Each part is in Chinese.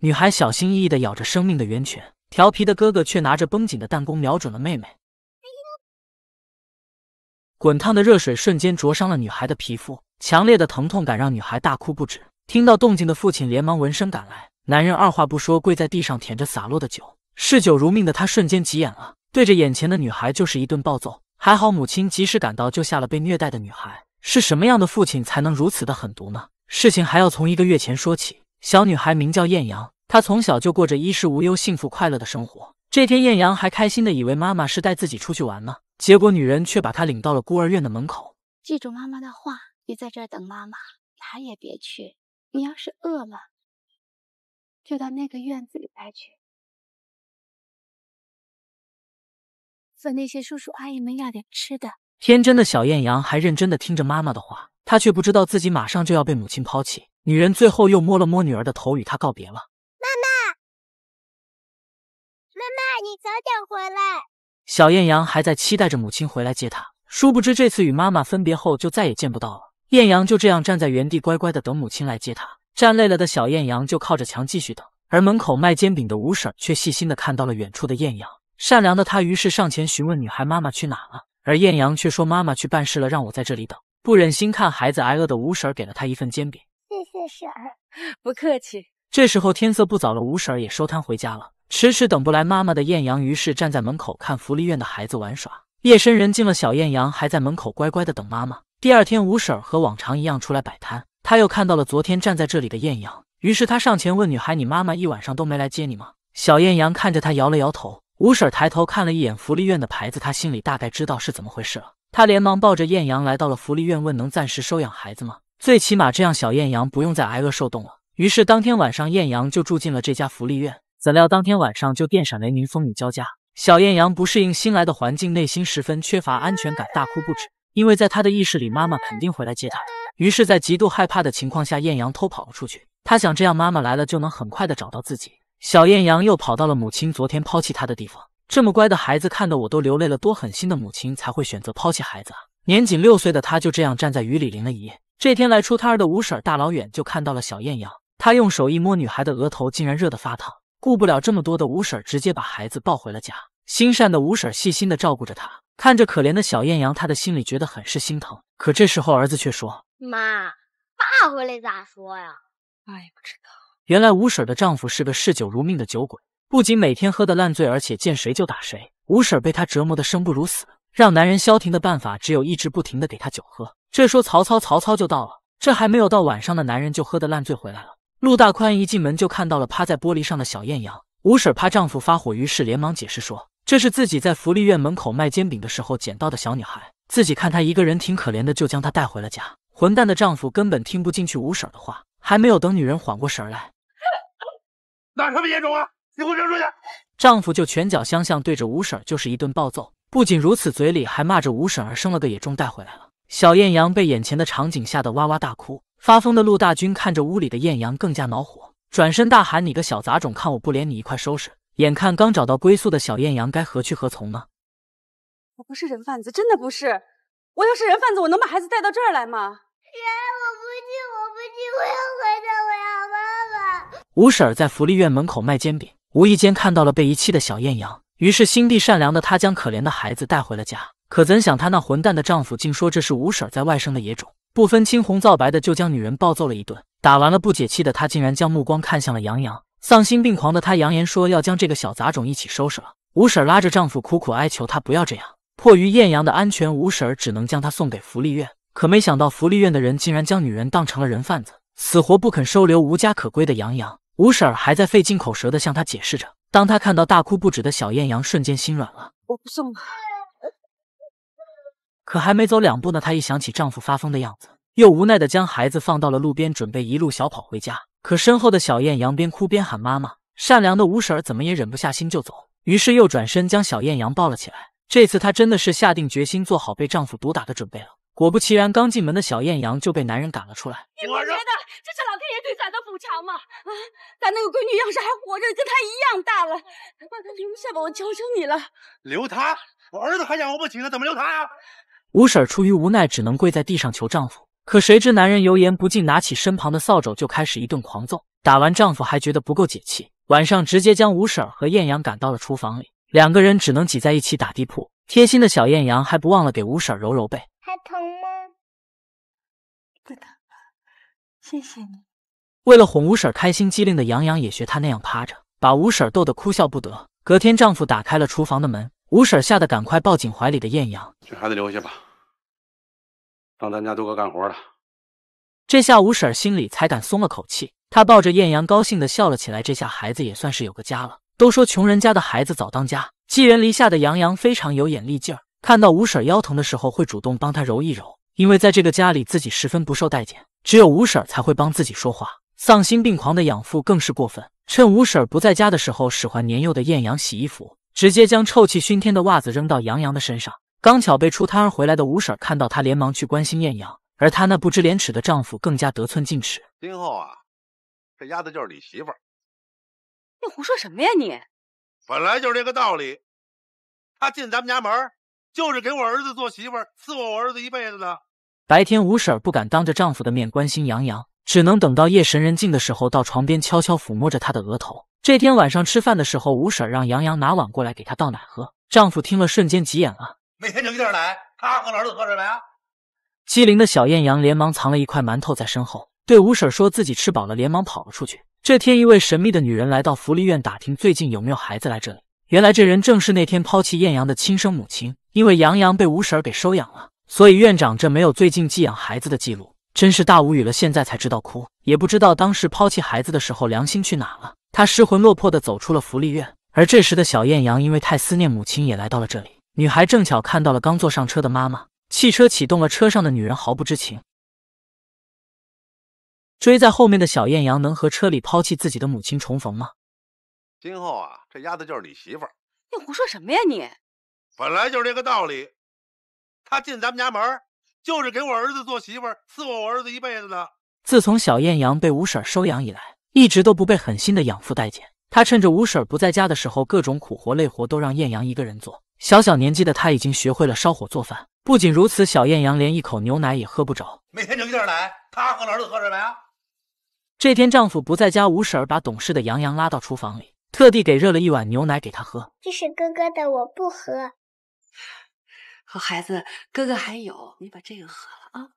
女孩小心翼翼的咬着生命的源泉，调皮的哥哥却拿着绷紧的弹弓瞄准了妹妹。滚烫的热水瞬间灼伤了女孩的皮肤，强烈的疼痛感让女孩大哭不止。听到动静的父亲连忙闻声赶来，男人二话不说跪在地上舔着洒落的酒，嗜酒如命的他瞬间急眼了，对着眼前的女孩就是一顿暴揍。还好母亲及时赶到，救下了被虐待的女孩。是什么样的父亲才能如此的狠毒呢？事情还要从一个月前说起。小女孩名叫艳阳，她从小就过着衣食无忧、幸福快乐的生活。这天，艳阳还开心的以为妈妈是带自己出去玩呢，结果女人却把她领到了孤儿院的门口。记住妈妈的话，别在这等妈妈，哪也别去。你要是饿了，就到那个院子里来去，和那些叔叔阿姨们要点吃的。天真的小艳阳还认真的听着妈妈的话。他却不知道自己马上就要被母亲抛弃。女人最后又摸了摸女儿的头，与她告别了。妈妈，妈妈，你早点回来。小艳阳还在期待着母亲回来接他，殊不知这次与妈妈分别后就再也见不到了。艳阳就这样站在原地，乖乖的等母亲来接他。站累了的小艳阳就靠着墙继续等。而门口卖煎饼的吴婶却细心的看到了远处的艳阳，善良的她于是上前询问女孩：“妈妈去哪了？”而艳阳却说：“妈妈去办事了，让我在这里等。”不忍心看孩子挨饿的吴婶儿给了他一份煎饼，谢谢婶儿，不客气。这时候天色不早了，吴婶儿也收摊回家了。迟迟等不来妈妈的艳阳，于是站在门口看福利院的孩子玩耍。夜深人静了，小艳阳还在门口乖乖的等妈妈。第二天，吴婶儿和往常一样出来摆摊，他又看到了昨天站在这里的艳阳，于是他上前问女孩：“你妈妈一晚上都没来接你吗？”小艳阳看着他摇了摇头。吴婶儿抬头看了一眼福利院的牌子，她心里大概知道是怎么回事了。他连忙抱着艳阳来到了福利院，问能暂时收养孩子吗？最起码这样小艳阳不用再挨饿受冻了。于是当天晚上，艳阳就住进了这家福利院。怎料当天晚上就电闪雷鸣，风雨交加。小艳阳不适应新来的环境，内心十分缺乏安全感，大哭不止。因为在他的意识里，妈妈肯定会来接他。于是，在极度害怕的情况下，艳阳偷跑了出去。他想这样，妈妈来了就能很快的找到自己。小艳阳又跑到了母亲昨天抛弃他的地方。这么乖的孩子，看得我都流泪了。多狠心的母亲才会选择抛弃孩子啊！年仅六岁的他，就这样站在雨里淋了一夜。这天来出摊儿的吴婶，大老远就看到了小艳阳。她用手一摸女孩的额头，竟然热得发烫。顾不了这么多的吴婶，直接把孩子抱回了家。心善的吴婶细心的照顾着她，看着可怜的小艳阳，她的心里觉得很是心疼。可这时候，儿子却说：“妈，爸回来咋说呀？”“爸也不知道。”原来吴婶的丈夫是个嗜酒如命的酒鬼。不仅每天喝的烂醉，而且见谁就打谁。吴婶被他折磨的生不如死，让男人消停的办法只有一直不停的给他酒喝。这说曹操，曹操就到了。这还没有到晚上的男人就喝的烂醉回来了。陆大宽一进门就看到了趴在玻璃上的小艳阳。吴婶怕丈夫发火，于是连忙解释说，这是自己在福利院门口卖煎饼的时候捡到的小女孩，自己看她一个人挺可怜的，就将她带回了家。混蛋的丈夫根本听不进去吴婶的话，还没有等女人缓过神来，哪 这么严重啊？你给我扔出去！丈夫就拳脚相向，对着吴婶就是一顿暴揍。不仅如此，嘴里还骂着吴婶儿生了个野种带回来了。小艳阳被眼前的场景吓得哇哇大哭。发疯的陆大军看着屋里的艳阳更加恼火，转身大喊：“你个小杂种，看我不连你一块收拾！”眼看刚找到归宿的小艳阳该何去何从呢？我不是人贩子，真的不是。我要是人贩子，我能把孩子带到这儿来吗？爹，我不去，我不去，我要回家，我要妈妈。吴婶儿在福利院门口卖煎饼。无意间看到了被遗弃的小艳阳，于是心地善良的她将可怜的孩子带回了家。可怎想她那混蛋的丈夫竟说这是吴婶在外生的野种，不分青红皂白的就将女人暴揍了一顿。打完了不解气的她竟然将目光看向了艳阳，丧心病狂的她扬言说要将这个小杂种一起收拾了。吴婶拉着丈夫苦苦哀求他不要这样，迫于艳阳的安全，吴婶只能将她送给福利院。可没想到福利院的人竟然将女人当成了人贩子，死活不肯收留无家可归的艳阳。吴婶儿还在费尽口舌地向他解释着，当他看到大哭不止的小艳阳，瞬间心软了。我不送了，可还没走两步呢，她一想起丈夫发疯的样子，又无奈地将孩子放到了路边，准备一路小跑回家。可身后的小艳阳边哭边喊妈妈，善良的吴婶儿怎么也忍不下心就走，于是又转身将小艳阳抱了起来。这次她真的是下定决心做好被丈夫毒打的准备了。果不其然，刚进门的小艳阳就被男人赶了出来。你不觉得这是老天爷对咱的补偿吗？啊，咱那个闺女要是还活着，跟她一样大了，把她留下吧，我求求你了。留她？我儿子还养活不起呢，怎么留她啊？吴婶出于无奈，只能跪在地上求丈夫。可谁知男人油盐不进，拿起身旁的扫帚就开始一顿狂揍。打完丈夫还觉得不够解气，晚上直接将吴婶和艳阳赶到了厨房里，两个人只能挤在一起打地铺。贴心的小艳阳还不忘了给吴婶揉揉背。还疼吗？不疼谢谢你。为了哄吴婶开心，机灵的杨洋也学她那样趴着，把吴婶逗得哭笑不得。隔天，丈夫打开了厨房的门，吴婶吓得赶快抱紧怀里的艳阳，这孩子留下吧，让咱家都个干活了。这下吴婶心里才敢松了口气，她抱着艳阳高兴的笑了起来。这下孩子也算是有个家了。都说穷人家的孩子早当家，寄人篱下的杨洋非常有眼力劲儿。看到吴婶腰疼的时候，会主动帮她揉一揉。因为在这个家里，自己十分不受待见，只有吴婶才会帮自己说话。丧心病狂的养父更是过分，趁吴婶不在家的时候，使唤年幼的艳阳洗衣服，直接将臭气熏天的袜子扔到艳阳的身上。刚巧被出摊儿回来的吴婶看到，她连忙去关心艳阳，而她那不知廉耻的丈夫更加得寸进尺。今后啊，这丫头就是你媳妇儿。你胡说什么呀你？本来就是这个道理。她进咱们家门。就是给我儿子做媳妇儿，伺候我儿子一辈子的。白天吴婶不敢当着丈夫的面关心杨洋，只能等到夜深人静的时候，到床边悄悄抚摸着他的额头。这天晚上吃饭的时候，吴婶让杨洋拿碗过来给他倒奶喝。丈夫听了瞬间急眼了，每天整点奶，他和儿子喝什么呀？机灵的小艳阳连忙藏了一块馒头在身后，对吴婶说自己吃饱了，连忙跑了出去。这天，一位神秘的女人来到福利院打听最近有没有孩子来这里。原来这人正是那天抛弃艳阳的亲生母亲。因为杨洋被吴婶给收养了，所以院长这没有最近寄养孩子的记录，真是大无语了。现在才知道哭，也不知道当时抛弃孩子的时候良心去哪了。他失魂落魄的走出了福利院，而这时的小艳阳因为太思念母亲，也来到了这里。女孩正巧看到了刚坐上车的妈妈，汽车启动了，车上的女人毫不知情。追在后面的小艳阳能和车里抛弃自己的母亲重逢吗？今后啊，这丫头就是你媳妇儿。你胡说什么呀你？本来就是这个道理，他进咱们家门，就是给我儿子做媳妇，伺候我儿子一辈子的。自从小艳阳被吴婶收养以来，一直都不被狠心的养父待见。他趁着吴婶不在家的时候，各种苦活累活都让艳阳一个人做。小小年纪的他已经学会了烧火做饭。不仅如此，小艳阳连一口牛奶也喝不着。每天整这点奶，他喝儿子喝什么呀？这天丈夫不在家，吴婶儿把懂事的杨洋拉到厨房里，特地给热了一碗牛奶给她喝。这是哥哥的，我不喝。好孩子，哥哥还有，你把这个喝了啊！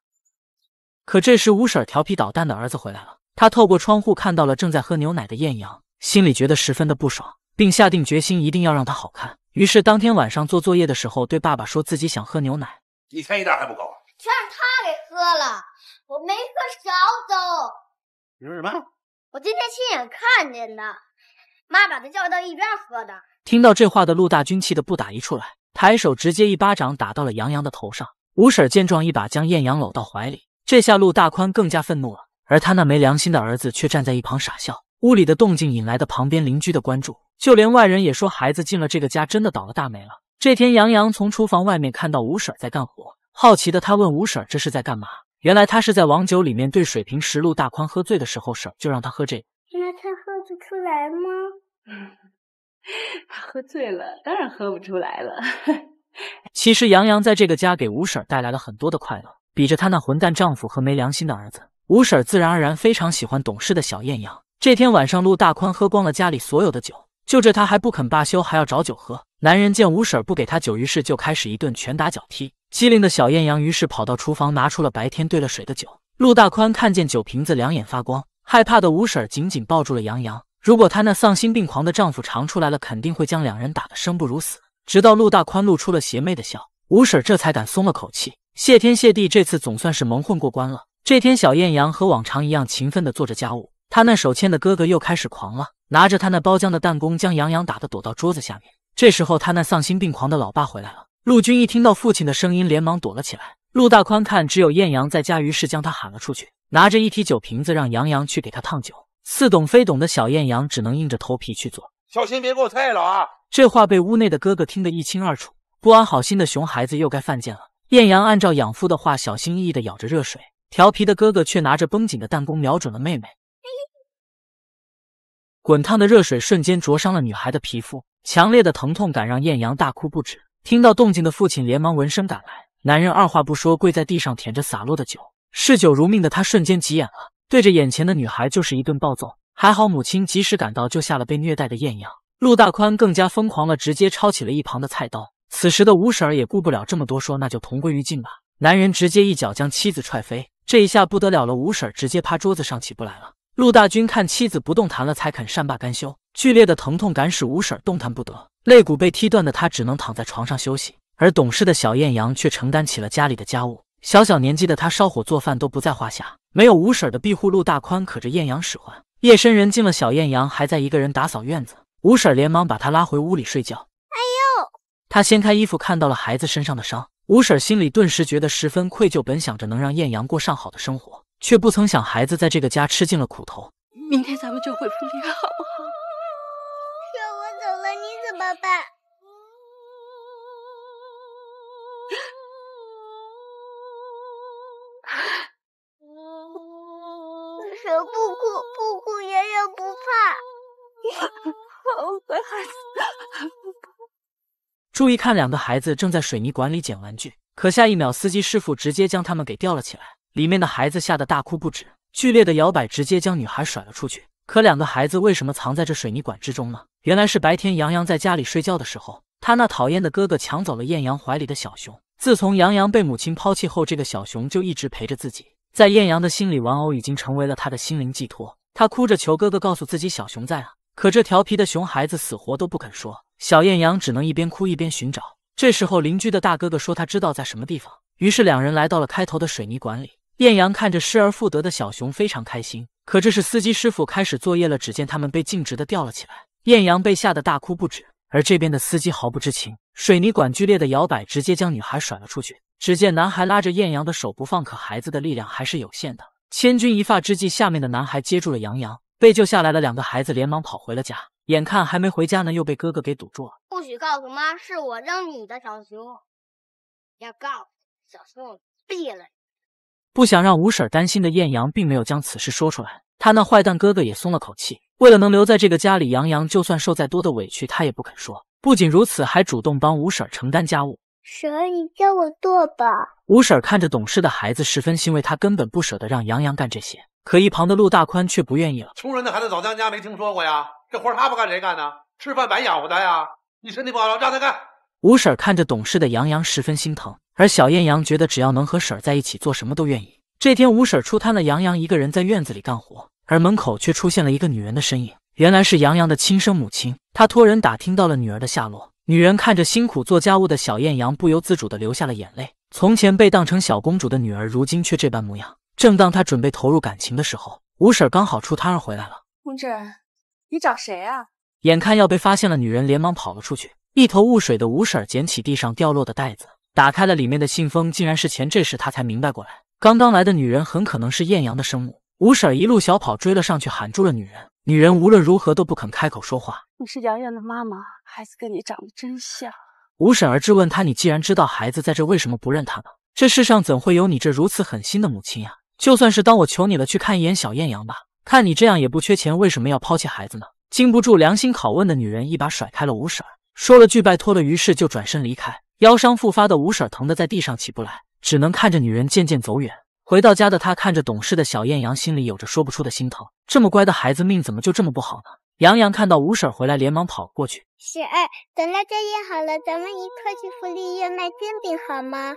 可这时，五婶调皮捣蛋的儿子回来了。他透过窗户看到了正在喝牛奶的艳阳，心里觉得十分的不爽，并下定决心一定要让他好看。于是，当天晚上做作业的时候，对爸爸说自己想喝牛奶。一天一袋还不够，全是他给喝了，我没喝少走。你说什么？我今天亲眼看见的，妈把他叫到一边喝的。听到这话的陆大军气得不打一处来。抬手直接一巴掌打到了杨洋的头上，吴婶见状一把将艳阳搂到怀里。这下陆大宽更加愤怒了，而他那没良心的儿子却站在一旁傻笑。屋里的动静引来的旁边邻居的关注，就连外人也说孩子进了这个家真的倒了大霉了。这天，杨洋从厨房外面看到吴婶在干活，好奇的他问吴婶这是在干嘛。原来他是在王酒里面兑水，瓶时陆大宽喝醉的时候，婶就让他喝这。那他喝得出来吗？他 喝醉了，当然喝不出来了。其实杨洋在这个家给吴婶带来了很多的快乐，比着他那混蛋丈夫和没良心的儿子，吴婶自然而然非常喜欢懂事的小艳阳。这天晚上，陆大宽喝光了家里所有的酒，就这他还不肯罢休，还要找酒喝。男人见吴婶不给他酒，于是就开始一顿拳打脚踢。机灵的小艳阳于是跑到厨房，拿出了白天兑了水的酒。陆大宽看见酒瓶子，两眼发光。害怕的吴婶紧紧抱住了杨洋。如果她那丧心病狂的丈夫尝出来了，肯定会将两人打得生不如死。直到陆大宽露出了邪魅的笑，吴婶这才敢松了口气，谢天谢地，这次总算是蒙混过关了。这天，小艳阳和往常一样勤奋地做着家务，他那手欠的哥哥又开始狂了，拿着他那包浆的弹弓，将杨洋打得躲到桌子下面。这时候，他那丧心病狂的老爸回来了。陆军一听到父亲的声音，连忙躲了起来。陆大宽看只有艳阳在家，于是将他喊了出去，拿着一提酒瓶子，让杨洋去给他烫酒。似懂非懂的小艳阳只能硬着头皮去做，小心别给我退了啊！这话被屋内的哥哥听得一清二楚。不安好心的熊孩子又该犯贱了。艳阳按照养父的话，小心翼翼的舀着热水，调皮的哥哥却拿着绷紧的弹弓瞄准了妹妹。滚烫的热水瞬间灼伤了女孩的皮肤，强烈的疼痛感让艳阳大哭不止。听到动静的父亲连忙闻声赶来，男人二话不说跪在地上舔着洒落的酒，嗜酒如命的他瞬间急眼了。对着眼前的女孩就是一顿暴揍，还好母亲及时赶到救下了被虐待的艳阳。陆大宽更加疯狂了，直接抄起了一旁的菜刀。此时的吴婶儿也顾不了这么多，说那就同归于尽吧。男人直接一脚将妻子踹飞，这一下不得了了，吴婶儿直接趴桌子上起不来了。陆大军看妻子不动弹了，才肯善罢甘休。剧烈的疼痛感使吴婶儿动弹不得，肋骨被踢断的他只能躺在床上休息。而懂事的小艳阳却承担起了家里的家务。小小年纪的他，烧火做饭都不在话下。没有五婶的庇护，陆大宽可着艳阳使唤。夜深人静了，小艳阳还在一个人打扫院子。五婶连忙把他拉回屋里睡觉。哎呦！他掀开衣服，看到了孩子身上的伤。五婶心里顿时觉得十分愧疚。本想着能让艳阳过上好的生活，却不曾想孩子在这个家吃尽了苦头。明天咱们就回村里，好不好？可我走了，你怎么办？爸，孩子。注意看，两个孩子正在水泥管里捡玩具，可下一秒，司机师傅直接将他们给吊了起来，里面的孩子吓得大哭不止。剧烈的摇摆直接将女孩甩了出去。可两个孩子为什么藏在这水泥管之中呢？原来是白天杨洋在家里睡觉的时候，他那讨厌的哥哥抢走了艳阳怀里的小熊。自从杨洋被母亲抛弃后，这个小熊就一直陪着自己，在艳阳的心里，玩偶已经成为了他的心灵寄托。他哭着求哥哥告诉自己小熊在啊，可这调皮的熊孩子死活都不肯说。小艳阳只能一边哭一边寻找。这时候邻居的大哥哥说他知道在什么地方，于是两人来到了开头的水泥管里。艳阳看着失而复得的小熊，非常开心。可这时司机师傅开始作业了，只见他们被径直的吊了起来。艳阳被吓得大哭不止，而这边的司机毫不知情。水泥管剧烈的摇摆，直接将女孩甩了出去。只见男孩拉着艳阳的手不放，可孩子的力量还是有限的。千钧一发之际，下面的男孩接住了杨洋，被救下来的两个孩子连忙跑回了家，眼看还没回家呢，又被哥哥给堵住了。不许告诉妈是我扔你的小熊，要告，小心我毙了。不想让吴婶担心的艳阳，并没有将此事说出来。他那坏蛋哥哥也松了口气。为了能留在这个家里，杨洋就算受再多的委屈，他也不肯说。不仅如此，还主动帮吴婶承担家务。婶儿，你教我做吧。吴婶看着懂事的孩子，十分欣慰。她根本不舍得让杨洋干这些，可一旁的陆大宽却不愿意了。穷人的孩子早当家，没听说过呀？这活他不干谁干呢？吃饭白养活他呀？你身体不好，让他干。吴婶看着懂事的杨洋，十分心疼。而小艳阳觉得只要能和婶儿在一起，做什么都愿意。这天，吴婶出摊了，杨洋一个人在院子里干活，而门口却出现了一个女人的身影。原来是杨洋的亲生母亲，她托人打听到了女儿的下落。女人看着辛苦做家务的小艳阳，不由自主的流下了眼泪。从前被当成小公主的女儿，如今却这般模样。正当她准备投入感情的时候，吴婶刚好出摊儿回来了。同志，你找谁啊？眼看要被发现了，女人连忙跑了出去。一头雾水的吴婶捡起地上掉落的袋子，打开了里面的信封，竟然是钱。这时她才明白过来，刚刚来的女人很可能是艳阳的生母。吴婶一路小跑追了上去，喊住了女人。女人无论如何都不肯开口说话。你是阳阳的妈妈，孩子跟你长得真像。吴婶儿质问她，你既然知道孩子在这，为什么不认他呢？这世上怎会有你这如此狠心的母亲呀？就算是当我求你了，去看一眼小艳阳吧。看你这样也不缺钱，为什么要抛弃孩子呢？经不住良心拷问的女人，一把甩开了吴婶儿，说了句拜托了，于是就转身离开。腰伤复发的吴婶儿疼得在地上起不来，只能看着女人渐渐走远。回到家的她，看着懂事的小艳阳，心里有着说不出的心疼。这么乖的孩子，命怎么就这么不好呢？杨洋看到吴婶回来，连忙跑过去。婶，儿，等大家养好了，咱们一块去福利院卖煎饼，好吗？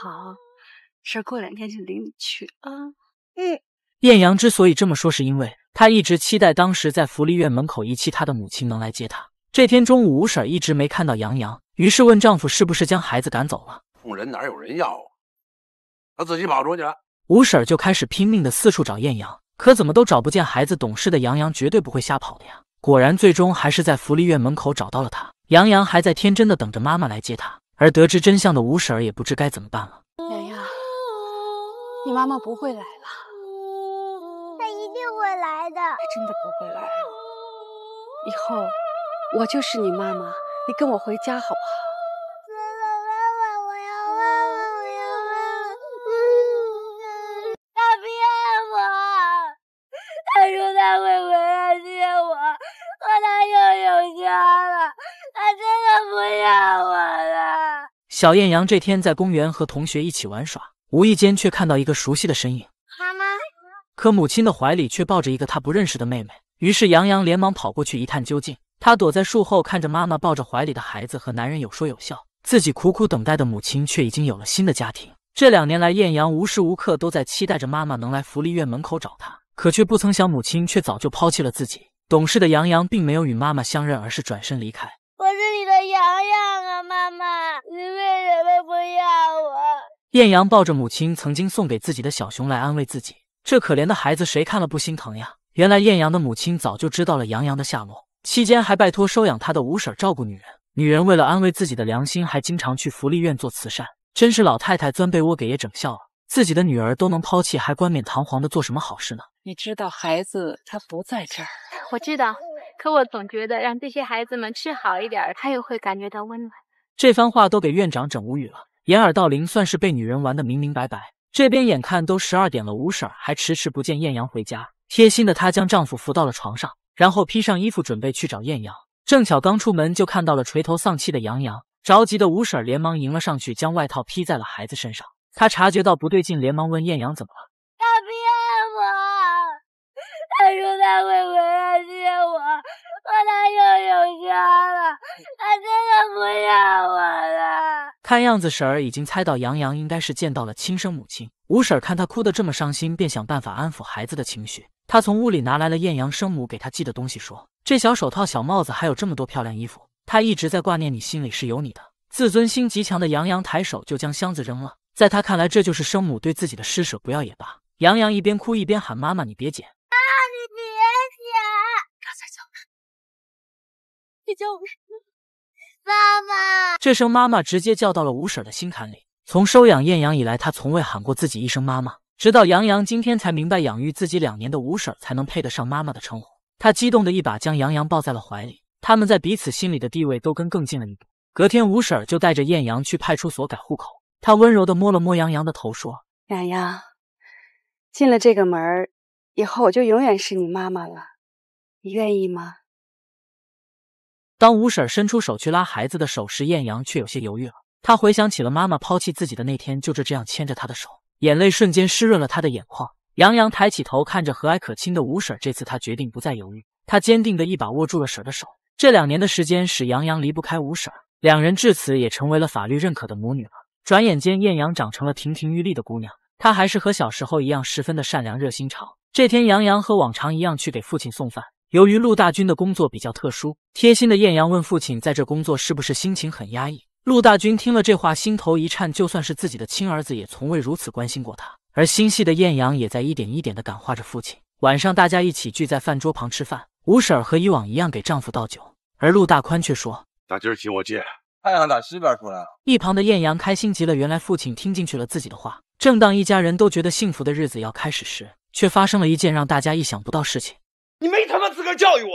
好，婶过两天就领你去啊。嗯。艳阳之所以这么说，是因为他一直期待当时在福利院门口遗弃他的母亲能来接他。这天中午，吴婶一直没看到杨洋，于是问丈夫是不是将孩子赶走了。穷人哪有人要啊？他自己跑出去了。吴婶就开始拼命的四处找艳阳。可怎么都找不见孩子，懂事的杨洋绝对不会瞎跑的呀！果然，最终还是在福利院门口找到了他。杨洋还在天真的等着妈妈来接他，而得知真相的吴婶儿也不知该怎么办了。杨洋，你妈妈不会来了，她一定会来的。她真的不会来了，以后我就是你妈妈，你跟我回家好不好？小艳阳这天在公园和同学一起玩耍，无意间却看到一个熟悉的身影。妈妈，可母亲的怀里却抱着一个她不认识的妹妹。于是杨洋连忙跑过去一探究竟。他躲在树后，看着妈妈抱着怀里的孩子和男人有说有笑，自己苦苦等待的母亲却已经有了新的家庭。这两年来，艳阳无时无刻都在期待着妈妈能来福利院门口找他，可却不曾想母亲却早就抛弃了自己。懂事的杨洋并没有与妈妈相认，而是转身离开。我里。妈妈，你为什么不要我？艳阳抱着母亲曾经送给自己的小熊来安慰自己，这可怜的孩子谁看了不心疼呀？原来艳阳的母亲早就知道了杨洋的下落，期间还拜托收养他的五婶照顾女人。女人为了安慰自己的良心，还经常去福利院做慈善，真是老太太钻被窝给爷整笑了。自己的女儿都能抛弃，还冠冕堂皇的做什么好事呢？你知道孩子他不在这儿，我知道，可我总觉得让这些孩子们吃好一点，他又会感觉到温暖。这番话都给院长整无语了，掩耳盗铃算是被女人玩的明明白白。这边眼看都十二点了，吴婶儿还迟迟不见艳阳回家，贴心的她将丈夫扶到了床上，然后披上衣服准备去找艳阳。正巧刚出门就看到了垂头丧气的杨洋，着急的吴婶儿连忙迎了上去，将外套披在了孩子身上。她察觉到不对劲，连忙问艳阳怎么了。他骗我，他 说他会回我的又有家了，他真的不要我了。看样子婶儿已经猜到杨洋应该是见到了亲生母亲。五婶儿看他哭得这么伤心，便想办法安抚孩子的情绪。她从屋里拿来了艳阳生母给他寄的东西，说：“这小手套、小帽子，还有这么多漂亮衣服，他一直在挂念你，心里是有你的。”自尊心极强的杨洋抬手就将箱子扔了，在他看来这就是生母对自己的施舍，不要也罢。杨洋一边哭一边喊：“妈妈，你别捡。”你叫我妈妈。这声妈妈直接叫到了吴婶的心坎里。从收养艳阳以来，她从未喊过自己一声妈妈，直到杨洋今天才明白，养育自己两年的吴婶才能配得上妈妈的称呼。她激动的一把将杨洋抱在了怀里，他们在彼此心里的地位都跟更近了一步。隔天，吴婶就带着艳阳去派出所改户口。她温柔的摸了摸杨洋的头，说：“杨洋，进了这个门以后，我就永远是你妈妈了，你愿意吗？”当吴婶伸出手去拉孩子的手时，艳阳却有些犹豫了。他回想起了妈妈抛弃自己的那天，就是这样牵着他的手，眼泪瞬间湿润了他的眼眶。杨洋抬起头看着和蔼可亲的吴婶，这次他决定不再犹豫，他坚定的一把握住了婶的手。这两年的时间使杨洋离不开吴婶，两人至此也成为了法律认可的母女了。转眼间，艳阳长成了亭亭玉立的姑娘，她还是和小时候一样，十分的善良热心肠。这天，杨洋和往常一样去给父亲送饭。由于陆大军的工作比较特殊，贴心的艳阳问父亲在这工作是不是心情很压抑。陆大军听了这话，心头一颤，就算是自己的亲儿子，也从未如此关心过他。而心细的艳阳也在一点一点的感化着父亲。晚上，大家一起聚在饭桌旁吃饭，吴婶儿和以往一样给丈夫倒酒，而陆大宽却说：“打今儿起我借太阳打西边出来了。”一旁的艳阳开心极了，原来父亲听进去了自己的话。正当一家人都觉得幸福的日子要开始时，却发生了一件让大家意想不到事情。你没他妈！教育我，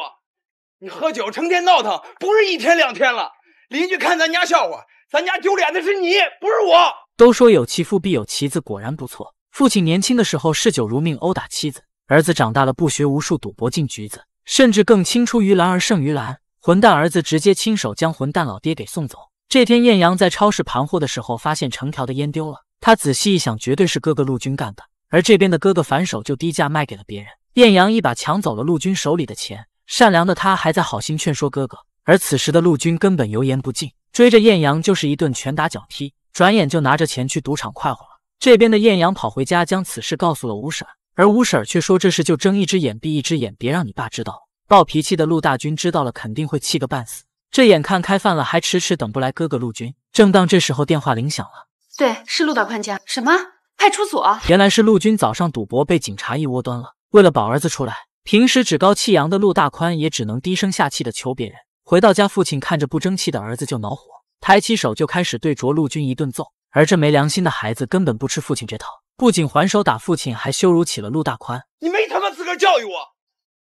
你喝酒成天闹腾，不是一天两天了。邻居看咱家笑话，咱家丢脸的是你，不是我。都说有其父必有其子，果然不错。父亲年轻的时候嗜酒如命，殴打妻子；儿子长大了不学无术，赌博进局子，甚至更青出于蓝而胜于蓝。混蛋儿子直接亲手将混蛋老爹给送走。这天艳阳在超市盘货的时候，发现成条的烟丢了。他仔细一想，绝对是哥哥陆军干的。而这边的哥哥反手就低价卖给了别人。艳阳一把抢走了陆军手里的钱，善良的他还在好心劝说哥哥，而此时的陆军根本油盐不进，追着艳阳就是一顿拳打脚踢，转眼就拿着钱去赌场快活了。这边的艳阳跑回家，将此事告诉了吴婶，而吴婶儿却说这事就睁一只眼闭一只眼，别让你爸知道。暴脾气的陆大军知道了肯定会气个半死。这眼看开饭了，还迟迟等不来哥哥陆军。正当这时候，电话铃响了，对，是陆大宽家，什么？派出所？原来是陆军早上赌博被警察一窝端了。为了保儿子出来，平时趾高气扬的陆大宽也只能低声下气的求别人。回到家，父亲看着不争气的儿子就恼火，抬起手就开始对着陆军一顿揍。而这没良心的孩子根本不吃父亲这套，不仅还手打父亲，还羞辱起了陆大宽：“你没他妈资格教育我！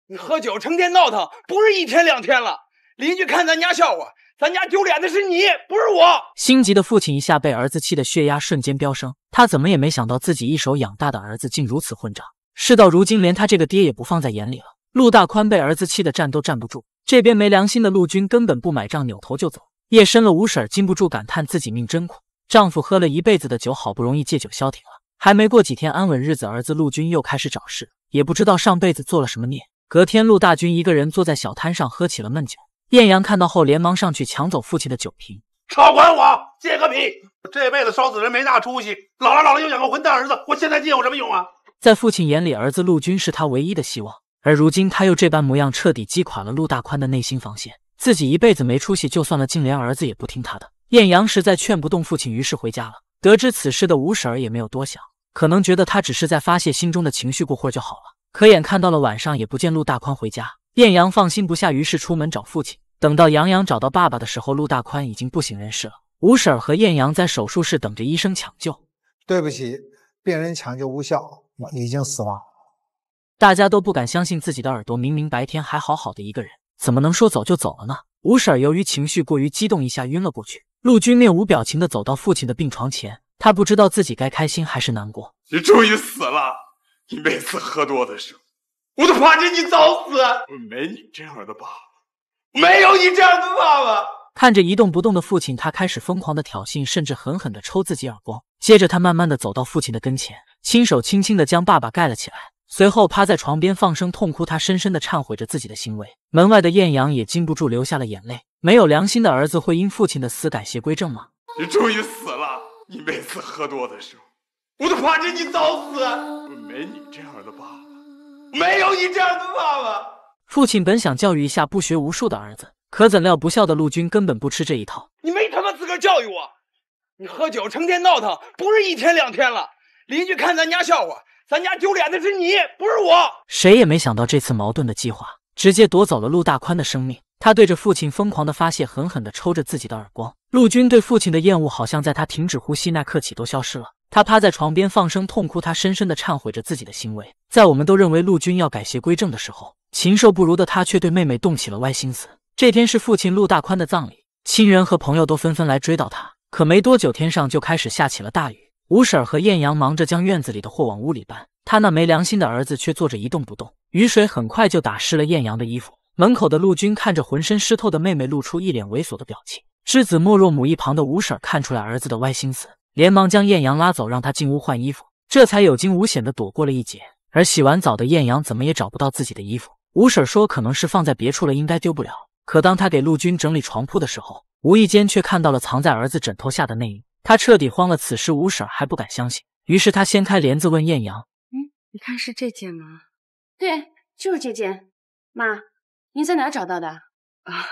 你喝酒成天闹腾，不是一天两天了，邻居看咱家笑话，咱家丢脸的是你，不是我。”心急的父亲一下被儿子气的血压瞬间飙升，他怎么也没想到自己一手养大的儿子竟如此混账。事到如今，连他这个爹也不放在眼里了。陆大宽被儿子气得站都站不住。这边没良心的陆军根本不买账，扭头就走。夜深了，吴婶禁不住感叹自己命真苦。丈夫喝了一辈子的酒，好不容易戒酒消停了，还没过几天安稳日子，儿子陆军又开始找事。也不知道上辈子做了什么孽。隔天，陆大军一个人坐在小摊上喝起了闷酒。艳阳看到后，连忙上去抢走父亲的酒瓶。少管我，借个屁！这辈子烧死人没那出息，老了老了又养个混蛋儿子，我现在借有什么用啊？在父亲眼里，儿子陆军是他唯一的希望，而如今他又这般模样，彻底击垮了陆大宽的内心防线。自己一辈子没出息就算了，竟连儿子也不听他的。艳阳实在劝不动父亲，于是回家了。得知此事的吴婶儿也没有多想，可能觉得他只是在发泄心中的情绪，过会儿就好了。可眼看到了晚上也不见陆大宽回家，艳阳放心不下，于是出门找父亲。等到杨洋找到爸爸的时候，陆大宽已经不省人事了。吴婶儿和艳阳在手术室等着医生抢救。对不起，病人抢救无效。已经死亡，大家都不敢相信自己的耳朵。明明白天还好好的一个人，怎么能说走就走了呢？吴婶由于情绪过于激动，一下晕了过去。陆军面无表情的走到父亲的病床前，他不知道自己该开心还是难过。你终于死了！你每次喝多的时候，我都盼着你早死。没你这样的爸爸，没有你这样的爸爸。看着一动不动的父亲，他开始疯狂的挑衅，甚至狠狠的抽自己耳光。接着，他慢慢的走到父亲的跟前。亲手轻轻地将爸爸盖了起来，随后趴在床边放声痛哭，他深深地忏悔着自己的行为。门外的艳阳也禁不住流下了眼泪。没有良心的儿子会因父亲的死改邪归正吗？你终于死了！你每次喝多的时候，我都盼着你早死。没你这样的爸爸，没有你这样的爸爸。父亲本想教育一下不学无术的儿子，可怎料不孝的陆军根本不吃这一套。你没他妈资格教育我！你喝酒成天闹腾，不是一天两天了。邻居看咱家笑话，咱家丢脸的是你，不是我。谁也没想到，这次矛盾的激化直接夺走了陆大宽的生命。他对着父亲疯狂的发泄，狠狠的抽着自己的耳光。陆军对父亲的厌恶，好像在他停止呼吸那刻起都消失了。他趴在床边放声痛哭，他深深的忏悔着自己的行为。在我们都认为陆军要改邪归正的时候，禽兽不如的他却对妹妹动起了歪心思。这天是父亲陆大宽的葬礼，亲人和朋友都纷纷来追悼他。可没多久，天上就开始下起了大雨。吴婶和艳阳忙着将院子里的货往屋里搬，他那没良心的儿子却坐着一动不动。雨水很快就打湿了艳阳的衣服。门口的陆军看着浑身湿透的妹妹，露出一脸猥琐的表情。知子莫若母，一旁的吴婶看出来儿子的歪心思，连忙将艳阳拉走，让他进屋换衣服，这才有惊无险的躲过了一劫。而洗完澡的艳阳怎么也找不到自己的衣服，吴婶说可能是放在别处了，应该丢不了。可当他给陆军整理床铺的时候，无意间却看到了藏在儿子枕头下的内衣。他彻底慌了，此时吴婶儿还不敢相信，于是他掀开帘子问艳阳：“嗯，你看是这件吗？对，就是这件。妈，您在哪儿找到的？啊，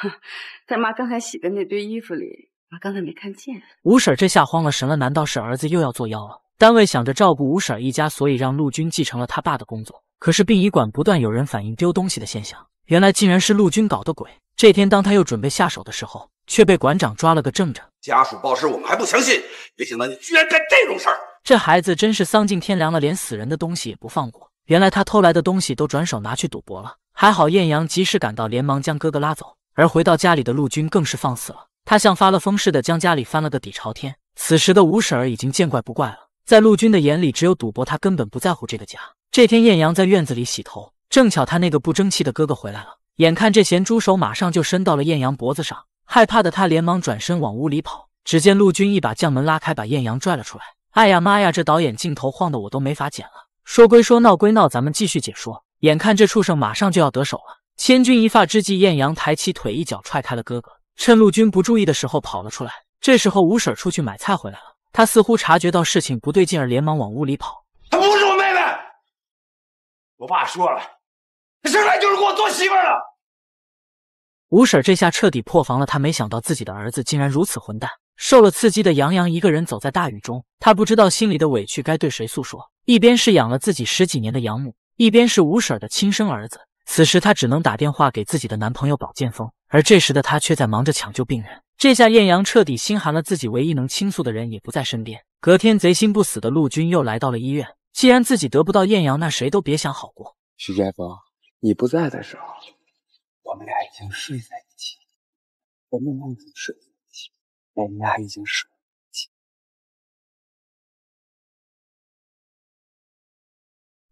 在妈刚才洗的那堆衣服里，妈刚才没看见。”吴婶这下慌了神了，难道是儿子又要作妖了？单位想着照顾吴婶儿一家，所以让陆军继承了他爸的工作。可是殡仪馆不断有人反映丢东西的现象，原来竟然是陆军搞的鬼。这天，当他又准备下手的时候，却被馆长抓了个正着。家属报失，我们还不相信。没想到你居然干这种事儿！这孩子真是丧尽天良了，连死人的东西也不放过。原来他偷来的东西都转手拿去赌博了。还好艳阳及时赶到，连忙将哥哥拉走。而回到家里的陆军更是放肆了，他像发了疯似的将家里翻了个底朝天。此时的吴婶儿已经见怪不怪了，在陆军的眼里只有赌博，他根本不在乎这个家。这天，艳阳在院子里洗头，正巧他那个不争气的哥哥回来了。眼看这咸猪手马上就伸到了艳阳脖子上。害怕的他连忙转身往屋里跑，只见陆军一把将门拉开，把艳阳拽了出来。哎呀妈呀，这导演镜头晃的我都没法剪了。说归说，闹归闹，咱们继续解说。眼看这畜生马上就要得手了，千钧一发之际，艳阳抬起腿一脚踹开了哥哥，趁陆军不注意的时候跑了出来。这时候吴婶出去买菜回来了，她似乎察觉到事情不对劲儿，连忙往屋里跑。她不是我妹妹，我爸说了，她生来就是给我做媳妇儿的。吴婶这下彻底破防了，她没想到自己的儿子竟然如此混蛋。受了刺激的杨洋一个人走在大雨中，他不知道心里的委屈该对谁诉说。一边是养了自己十几年的养母，一边是吴婶的亲生儿子，此时他只能打电话给自己的男朋友保剑锋。而这时的他却在忙着抢救病人。这下艳阳彻底心寒了，自己唯一能倾诉的人也不在身边。隔天，贼心不死的陆军又来到了医院。既然自己得不到艳阳，那谁都别想好过。徐剑锋，你不在的时候。我们俩已经睡在一起，我们俩已经睡在一起，我们俩已经睡在一起。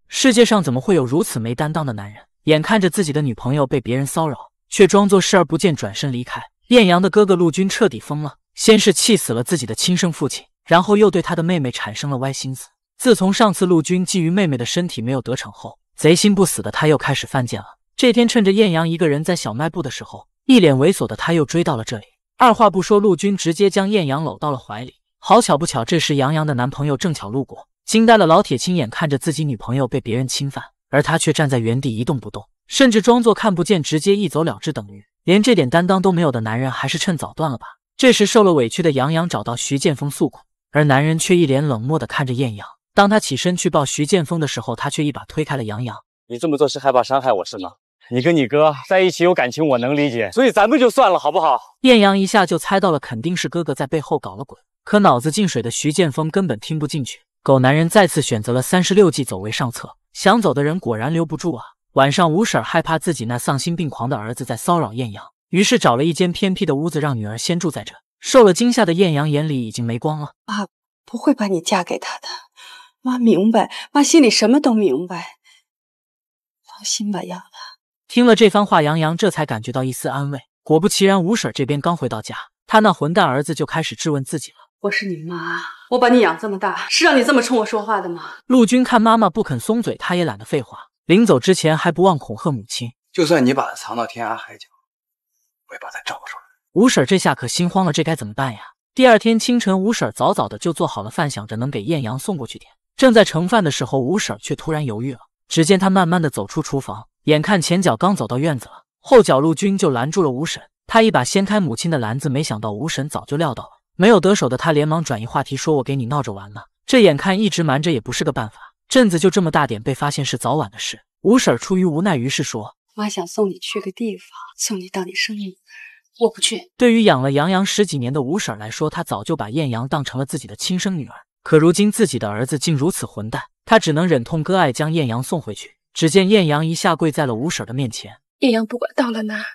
世界上怎么会有如此没担当的男人？眼看着自己的女朋友被别人骚扰，却装作视而不见，转身离开。艳阳的哥哥陆军彻底疯了，先是气死了自己的亲生父亲，然后又对他的妹妹产生了歪心思。自从上次陆军觊觎妹妹的身体没有得逞后，贼心不死的他又开始犯贱了。这天趁着艳阳一个人在小卖部的时候，一脸猥琐的他又追到了这里。二话不说，陆军直接将艳阳搂到了怀里。好巧不巧，这时杨洋的男朋友正巧路过，惊呆了老铁，亲眼看着自己女朋友被别人侵犯，而他却站在原地一动不动，甚至装作看不见，直接一走了之。等于连这点担当都没有的男人，还是趁早断了吧。这时受了委屈的杨洋找到徐建峰诉苦，而男人却一脸冷漠的看着艳阳。当他起身去抱徐建峰的时候，他却一把推开了杨洋。你这么做是害怕伤害我是吗？你跟你哥在一起有感情，我能理解，所以咱们就算了，好不好？艳阳一下就猜到了，肯定是哥哥在背后搞了鬼。可脑子进水的徐建峰根本听不进去。狗男人再次选择了三十六计，走为上策。想走的人果然留不住啊！晚上，吴婶害怕自己那丧心病狂的儿子在骚扰艳阳，于是找了一间偏僻的屋子，让女儿先住在这。受了惊吓的艳阳眼里已经没光了。爸不会把你嫁给他的，妈明白，妈心里什么都明白。放心吧，阳。听了这番话，杨洋这才感觉到一丝安慰。果不其然，吴婶这边刚回到家，他那混蛋儿子就开始质问自己了：“我是你妈，我把你养这么大，是让你这么冲我说话的吗？”陆军看妈妈不肯松嘴，他也懒得废话，临走之前还不忘恐吓母亲：“就算你把他藏到天涯海角，我也把他找出来。”吴婶这下可心慌了，这该怎么办呀？第二天清晨，吴婶早早的就做好了饭，想着能给艳阳送过去点。正在盛饭的时候，吴婶却突然犹豫了。只见他慢慢的走出厨房，眼看前脚刚走到院子了，后脚陆军就拦住了吴婶。他一把掀开母亲的篮子，没想到吴婶早就料到了，没有得手的他连忙转移话题说：“我给你闹着玩呢。”这眼看一直瞒着也不是个办法，镇子就这么大点，被发现是早晚的事。吴婶出于无奈，于是说：“妈想送你去个地方，送你到你生日。我不去。对于养了杨洋十几年的吴婶来说，她早就把艳阳当成了自己的亲生女儿，可如今自己的儿子竟如此混蛋。他只能忍痛割爱，将艳阳送回去。只见艳阳一下跪在了吴婶的面前。艳阳不管到了哪儿，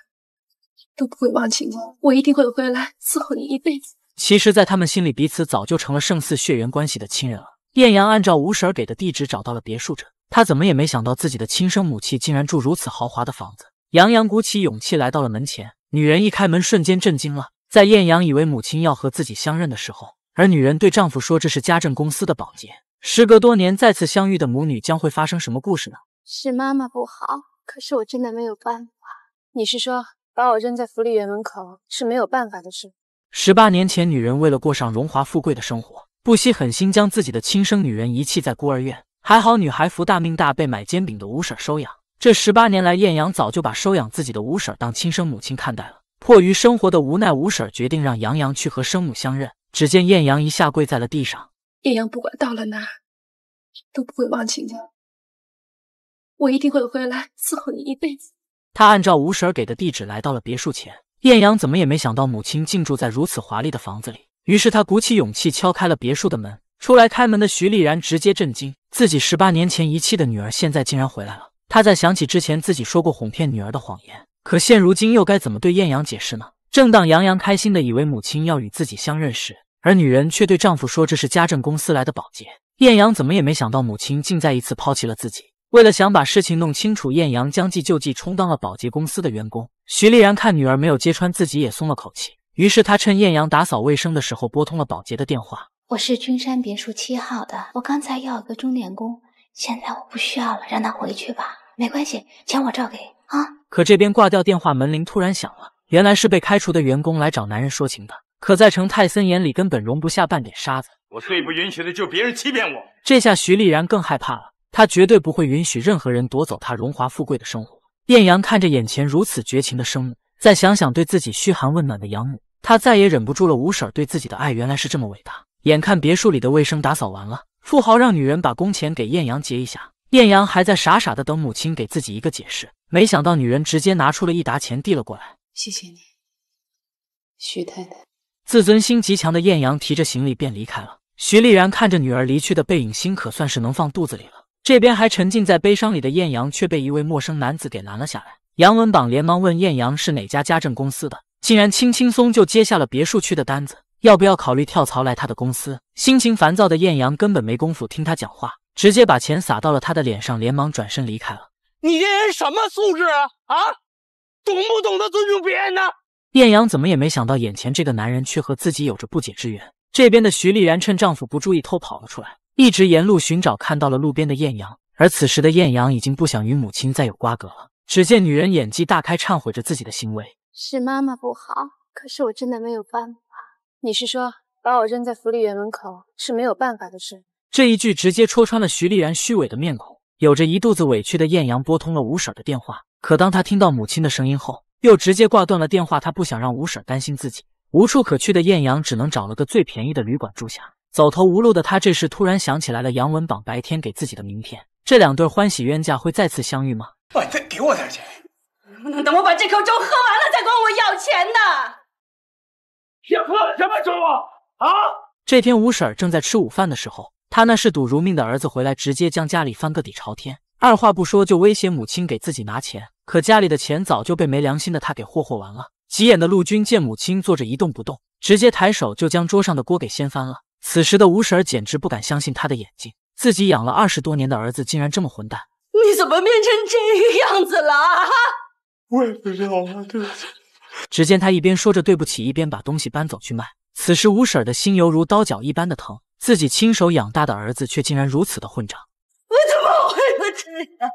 都不会忘记我，我一定会回来伺候你一辈子。其实，在他们心里，彼此早就成了胜似血缘关系的亲人了。艳阳按照吴婶儿给的地址找到了别墅，这他怎么也没想到自己的亲生母亲竟然住如此豪华的房子。杨洋鼓起勇气来到了门前，女人一开门，瞬间震惊了。在艳阳以为母亲要和自己相认的时候，而女人对丈夫说这是家政公司的保洁。时隔多年再次相遇的母女将会发生什么故事呢？是妈妈不好，可是我真的没有办法。你是说把我扔在福利院门口是没有办法的事？十八年前，女人为了过上荣华富贵的生活，不惜狠心将自己的亲生女人遗弃在孤儿院。还好女孩福大命大，被买煎饼的吴婶收养。这十八年来，艳阳早就把收养自己的吴婶当亲生母亲看待了。迫于生活的无奈，吴婶决定让杨洋去和生母相认。只见艳阳一下跪在了地上。艳阳不管到了哪儿都不会忘记你。我一定会回来伺候你一辈子。他按照吴婶儿给的地址来到了别墅前，艳阳怎么也没想到母亲竟住在如此华丽的房子里，于是他鼓起勇气敲开了别墅的门。出来开门的徐丽然直接震惊，自己十八年前遗弃的女儿现在竟然回来了。他在想起之前自己说过哄骗女儿的谎言，可现如今又该怎么对艳阳解释呢？正当杨洋开心的以为母亲要与自己相认时，而女人却对丈夫说：“这是家政公司来的保洁。”艳阳怎么也没想到，母亲竟再一次抛弃了自己。为了想把事情弄清楚，艳阳将计就计，充当了保洁公司的员工。徐丽然看女儿没有揭穿自己，也松了口气。于是她趁艳阳打扫卫生的时候，拨通了保洁的电话：“我是君山别墅七号的，我刚才要个钟点工，现在我不需要了，让他回去吧。没关系，钱我照给啊。”可这边挂掉电话，门铃突然响了。原来是被开除的员工来找男人说情的。可在程泰森眼里，根本容不下半点沙子。我最不允许的就是别人欺骗我。这下徐丽然更害怕了，她绝对不会允许任何人夺走她荣华富贵的生活。艳阳看着眼前如此绝情的生母，再想想对自己嘘寒问暖的养母，他再也忍不住了。吴婶对自己的爱原来是这么伟大。眼看别墅里的卫生打扫完了，富豪让女人把工钱给艳阳结一下。艳阳还在傻傻的等母亲给自己一个解释，没想到女人直接拿出了一沓钱递了过来。谢谢你，徐太太。自尊心极强的艳阳提着行李便离开了。徐丽然看着女儿离去的背影，心可算是能放肚子里了。这边还沉浸在悲伤里的艳阳却被一位陌生男子给拦了下来。杨文榜连忙问艳阳是哪家家政公司的，竟然轻轻松就接下了别墅区的单子，要不要考虑跳槽来他的公司？心情烦躁的艳阳根本没工夫听他讲话，直接把钱撒到了他的脸上，连忙转身离开了。你这人什么素质啊？啊，懂不懂得尊重别人呢？艳阳怎么也没想到，眼前这个男人却和自己有着不解之缘。这边的徐丽然趁丈夫不注意偷跑了出来，一直沿路寻找，看到了路边的艳阳。而此时的艳阳已经不想与母亲再有瓜葛了。只见女人演技大开，忏悔着自己的行为：“是妈妈不好，可是我真的没有办法。”“你是说把我扔在福利院门口是没有办法的事？”这一句直接戳穿了徐丽然虚伪的面孔。有着一肚子委屈的艳阳拨通了吴婶的电话，可当他听到母亲的声音后，又直接挂断了电话，他不想让吴婶担心自己无处可去的艳阳，只能找了个最便宜的旅馆住下。走投无路的他，这时突然想起来了杨文榜白天给自己的名片。这两对欢喜冤家会再次相遇吗？爸，再给我点钱，能不能等我把这口粥喝完了再管我要钱呢？要喝什么粥啊？啊！这天，吴婶正在吃午饭的时候，他那是赌如命的儿子回来，直接将家里翻个底朝天，二话不说就威胁母亲给自己拿钱。可家里的钱早就被没良心的他给霍霍完了。急眼的陆军见母亲坐着一动不动，直接抬手就将桌上的锅给掀翻了。此时的吴婶儿简直不敢相信他的眼睛，自己养了二十多年的儿子竟然这么混蛋！你怎么变成这个样子了啊？我也不道啊，对不起。只见他一边说着对不起，一边把东西搬走去卖。此时吴婶儿的心犹如刀绞一般的疼，自己亲手养大的儿子却竟然如此的混账！我怎么会这样？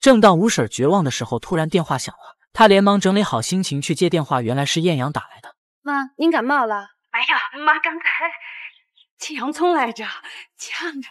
正当吴婶绝望的时候，突然电话响了，她连忙整理好心情去接电话，原来是艳阳打来的。妈，您感冒了？哎呀，妈刚才切洋葱来着，呛着。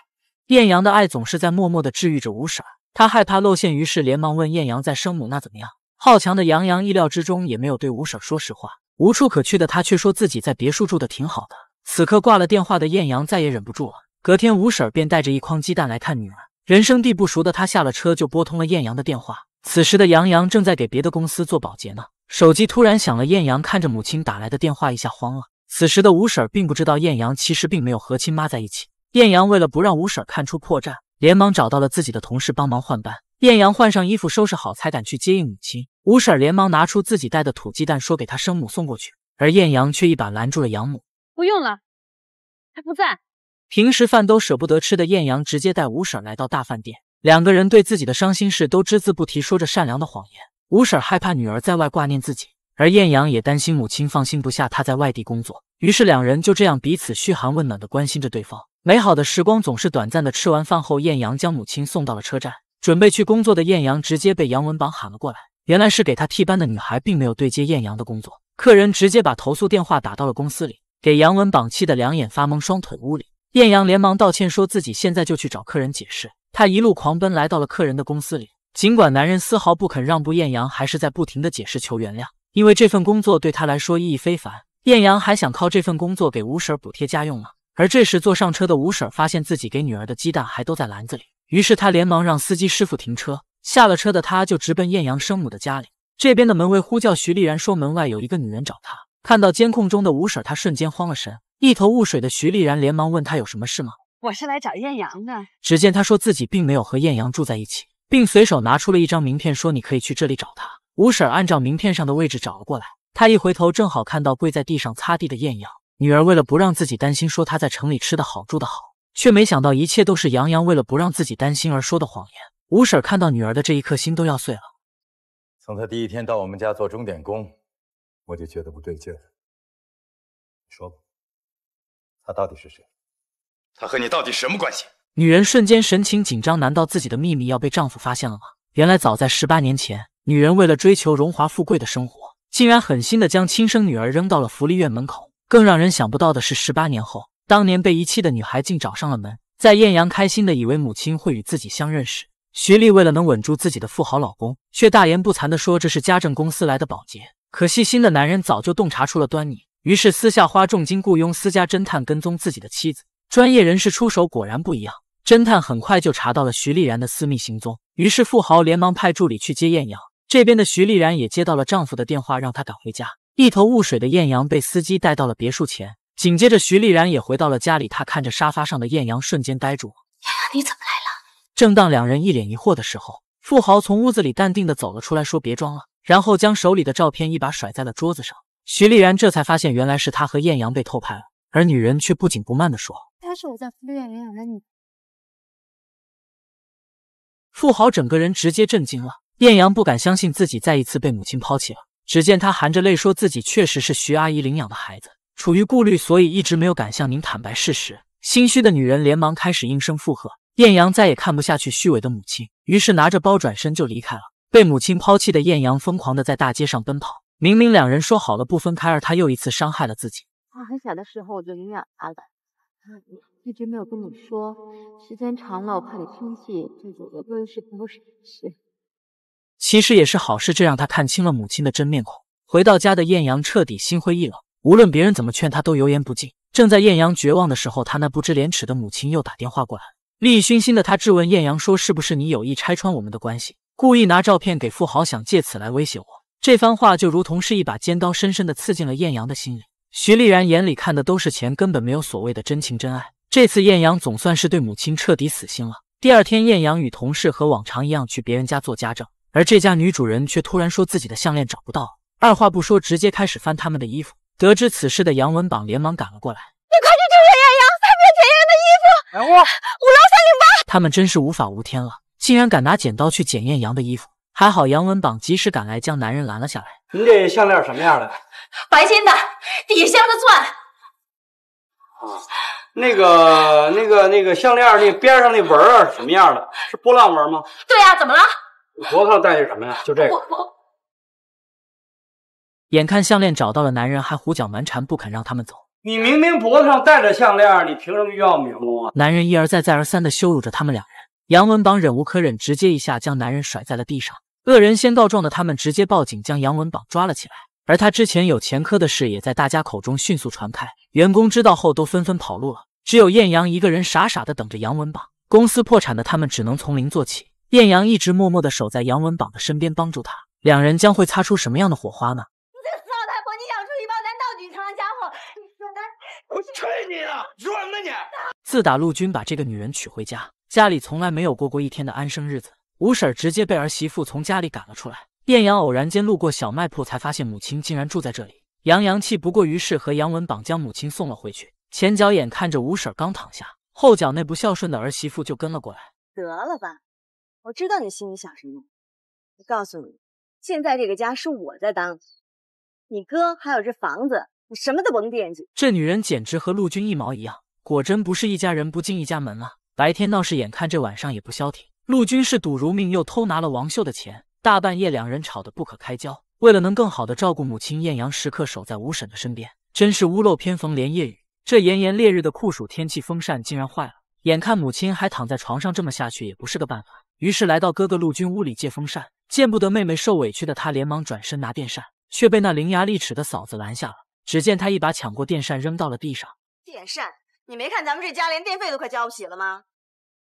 艳阳的爱总是在默默的治愈着吴婶，她害怕露馅，于是连忙问艳阳在生母那怎么样。好强的杨阳意料之中也没有对吴婶说实话，无处可去的他却说自己在别墅住的挺好的。此刻挂了电话的艳阳再也忍不住了，隔天吴婶便带着一筐鸡蛋来看女儿。人生地不熟的他下了车就拨通了艳阳的电话。此时的杨洋正在给别的公司做保洁呢，手机突然响了。艳阳看着母亲打来的电话，一下慌了。此时的吴婶并不知道艳阳其实并没有和亲妈在一起。艳阳为了不让吴婶看出破绽，连忙找到了自己的同事帮忙换班。艳阳换上衣服收拾好才敢去接应母亲。吴婶连忙拿出自己带的土鸡蛋，说给他生母送过去。而艳阳却一把拦住了养母：“不用了，她不在。”平时饭都舍不得吃的艳阳，直接带吴婶来到大饭店。两个人对自己的伤心事都只字不提，说着善良的谎言。吴婶害怕女儿在外挂念自己，而艳阳也担心母亲放心不下她在外地工作。于是两人就这样彼此嘘寒问暖的关心着对方。美好的时光总是短暂的。吃完饭后，艳阳将母亲送到了车站，准备去工作的艳阳直接被杨文榜喊了过来。原来是给他替班的女孩并没有对接艳阳的工作，客人直接把投诉电话打到了公司里，给杨文榜气得两眼发懵，双腿无力。艳阳连忙道歉，说自己现在就去找客人解释。他一路狂奔来到了客人的公司里。尽管男人丝毫不肯让步，艳阳还是在不停的解释求原谅，因为这份工作对他来说意义非凡。艳阳还想靠这份工作给吴婶补贴家用呢。而这时坐上车的吴婶发现自己给女儿的鸡蛋还都在篮子里，于是他连忙让司机师傅停车。下了车的他就直奔艳阳生母的家里。这边的门卫呼叫徐丽然说门外有一个女人找他。看到监控中的吴婶，他瞬间慌了神。一头雾水的徐丽然连忙问她有什么事吗？我是来找艳阳的。只见她说自己并没有和艳阳住在一起，并随手拿出了一张名片，说你可以去这里找他。吴婶按照名片上的位置找了过来，她一回头正好看到跪在地上擦地的艳阳女儿。为了不让自己担心，说她在城里吃的好住的好，却没想到一切都是杨洋为了不让自己担心而说的谎言。吴婶看到女儿的这一刻，心都要碎了。从他第一天到我们家做钟点工，我就觉得不对劲你说吧。他到底是谁？他和你到底什么关系？女人瞬间神情紧张，难道自己的秘密要被丈夫发现了吗？原来早在十八年前，女人为了追求荣华富贵的生活，竟然狠心的将亲生女儿扔到了福利院门口。更让人想不到的是，十八年后，当年被遗弃的女孩竟找上了门。在艳阳开心的以为母亲会与自己相认时，徐丽为了能稳住自己的富豪老公，却大言不惭的说这是家政公司来的保洁。可细心的男人早就洞察出了端倪。于是私下花重金雇佣私家侦探跟踪自己的妻子，专业人士出手果然不一样。侦探很快就查到了徐丽然的私密行踪，于是富豪连忙派助理去接艳阳。这边的徐丽然也接到了丈夫的电话，让她赶回家。一头雾水的艳阳被司机带到了别墅前，紧接着徐丽然也回到了家里。她看着沙发上的艳阳，瞬间呆住：“艳阳，你怎么来了？”正当两人一脸疑惑的时候，富豪从屋子里淡定的走了出来，说：“别装了。”然后将手里的照片一把甩在了桌子上。徐丽然这才发现，原来是他和艳阳被偷拍了，而女人却不紧不慢的说：“他是我在福利院领养的女。”富豪整个人直接震惊了，艳阳不敢相信自己再一次被母亲抛弃了。只见他含着泪说自己确实是徐阿姨领养的孩子，处于顾虑，所以一直没有敢向您坦白事实。心虚的女人连忙开始应声附和。艳阳再也看不下去虚伪的母亲，于是拿着包转身就离开了。被母亲抛弃的艳阳疯狂的在大街上奔跑。明明两人说好了不分开，而他又一次伤害了自己。他很小的时候我就领养他了，一直没有跟你说，时间长了我怕你生气，这种的事不是事。其实也是好事，这让他看清了母亲的真面孔。回到家的艳阳彻底心灰意冷，无论别人怎么劝他，都油盐不进。正在艳阳绝望的时候，他那不知廉耻的母亲又打电话过来。利益熏心的他质问艳阳说：“是不是你有意拆穿我们的关系，故意拿照片给富豪，想借此来威胁我？”这番话就如同是一把尖刀，深深地刺进了艳阳的心里。徐丽然眼里看的都是钱，根本没有所谓的真情真爱。这次艳阳总算是对母亲彻底死心了。第二天，艳阳与同事和往常一样去别人家做家政，而这家女主人却突然说自己的项链找不到，二话不说直接开始翻他们的衣服。得知此事的杨文榜连忙赶了过来，你快去救艳阳，他被钱艳阳的衣服，我我拉上你他们真是无法无天了，竟然敢拿剪刀去剪艳阳的衣服。还好杨文榜及时赶来，将男人拦了下来。你这项链什么样的？白金的，底镶的钻。啊，那个、那个、那个项链那边上那纹儿是什么样的？是波浪纹吗？对呀，怎么了？脖子上戴的什么呀？就这个。我我。眼看项链找到了，男人还胡搅蛮缠，不肯让他们走。你明明脖子上戴着项链，你凭什么又要名目？男人一而再再而三的羞辱着他们两人。杨文榜忍无可忍，直接一下将男人甩在了地上。恶人先告状的他们直接报警，将杨文榜抓了起来。而他之前有前科的事也在大家口中迅速传开，员工知道后都纷纷跑路了。只有艳阳一个人傻傻的等着杨文榜。公司破产的他们只能从零做起。艳阳一直默默的守在杨文榜的身边，帮助他。两人将会擦出什么样的火花呢？你这死老太婆，你养出一帮男盗女娼的家伙！你说蛋！我去你了！滚吧你！自打陆军把这个女人娶回家，家里从来没有过过一天的安生日子。吴婶直接被儿媳妇从家里赶了出来。艳阳偶然间路过小卖铺，才发现母亲竟然住在这里。杨洋气不过，于是和杨文榜将母亲送了回去。前脚眼看着吴婶刚躺下，后脚那不孝顺的儿媳妇就跟了过来。得了吧，我知道你心里想什么。我告诉你，现在这个家是我在当，你哥还有这房子，你什么都甭惦记。这女人简直和陆军一毛一样，果真不是一家人不进一家门啊！白天闹事，眼看这晚上也不消停。陆军是赌如命，又偷拿了王秀的钱。大半夜，两人吵得不可开交。为了能更好的照顾母亲，艳阳时刻守在吴婶的身边。真是屋漏偏逢连夜雨，这炎炎烈日的酷暑天气，风扇竟然坏了。眼看母亲还躺在床上，这么下去也不是个办法。于是来到哥哥陆军屋里借风扇。见不得妹妹受委屈的他，连忙转身拿电扇，却被那伶牙俐齿的嫂子拦下了。只见他一把抢过电扇，扔到了地上。电扇，你没看咱们这家连电费都快交不起了吗？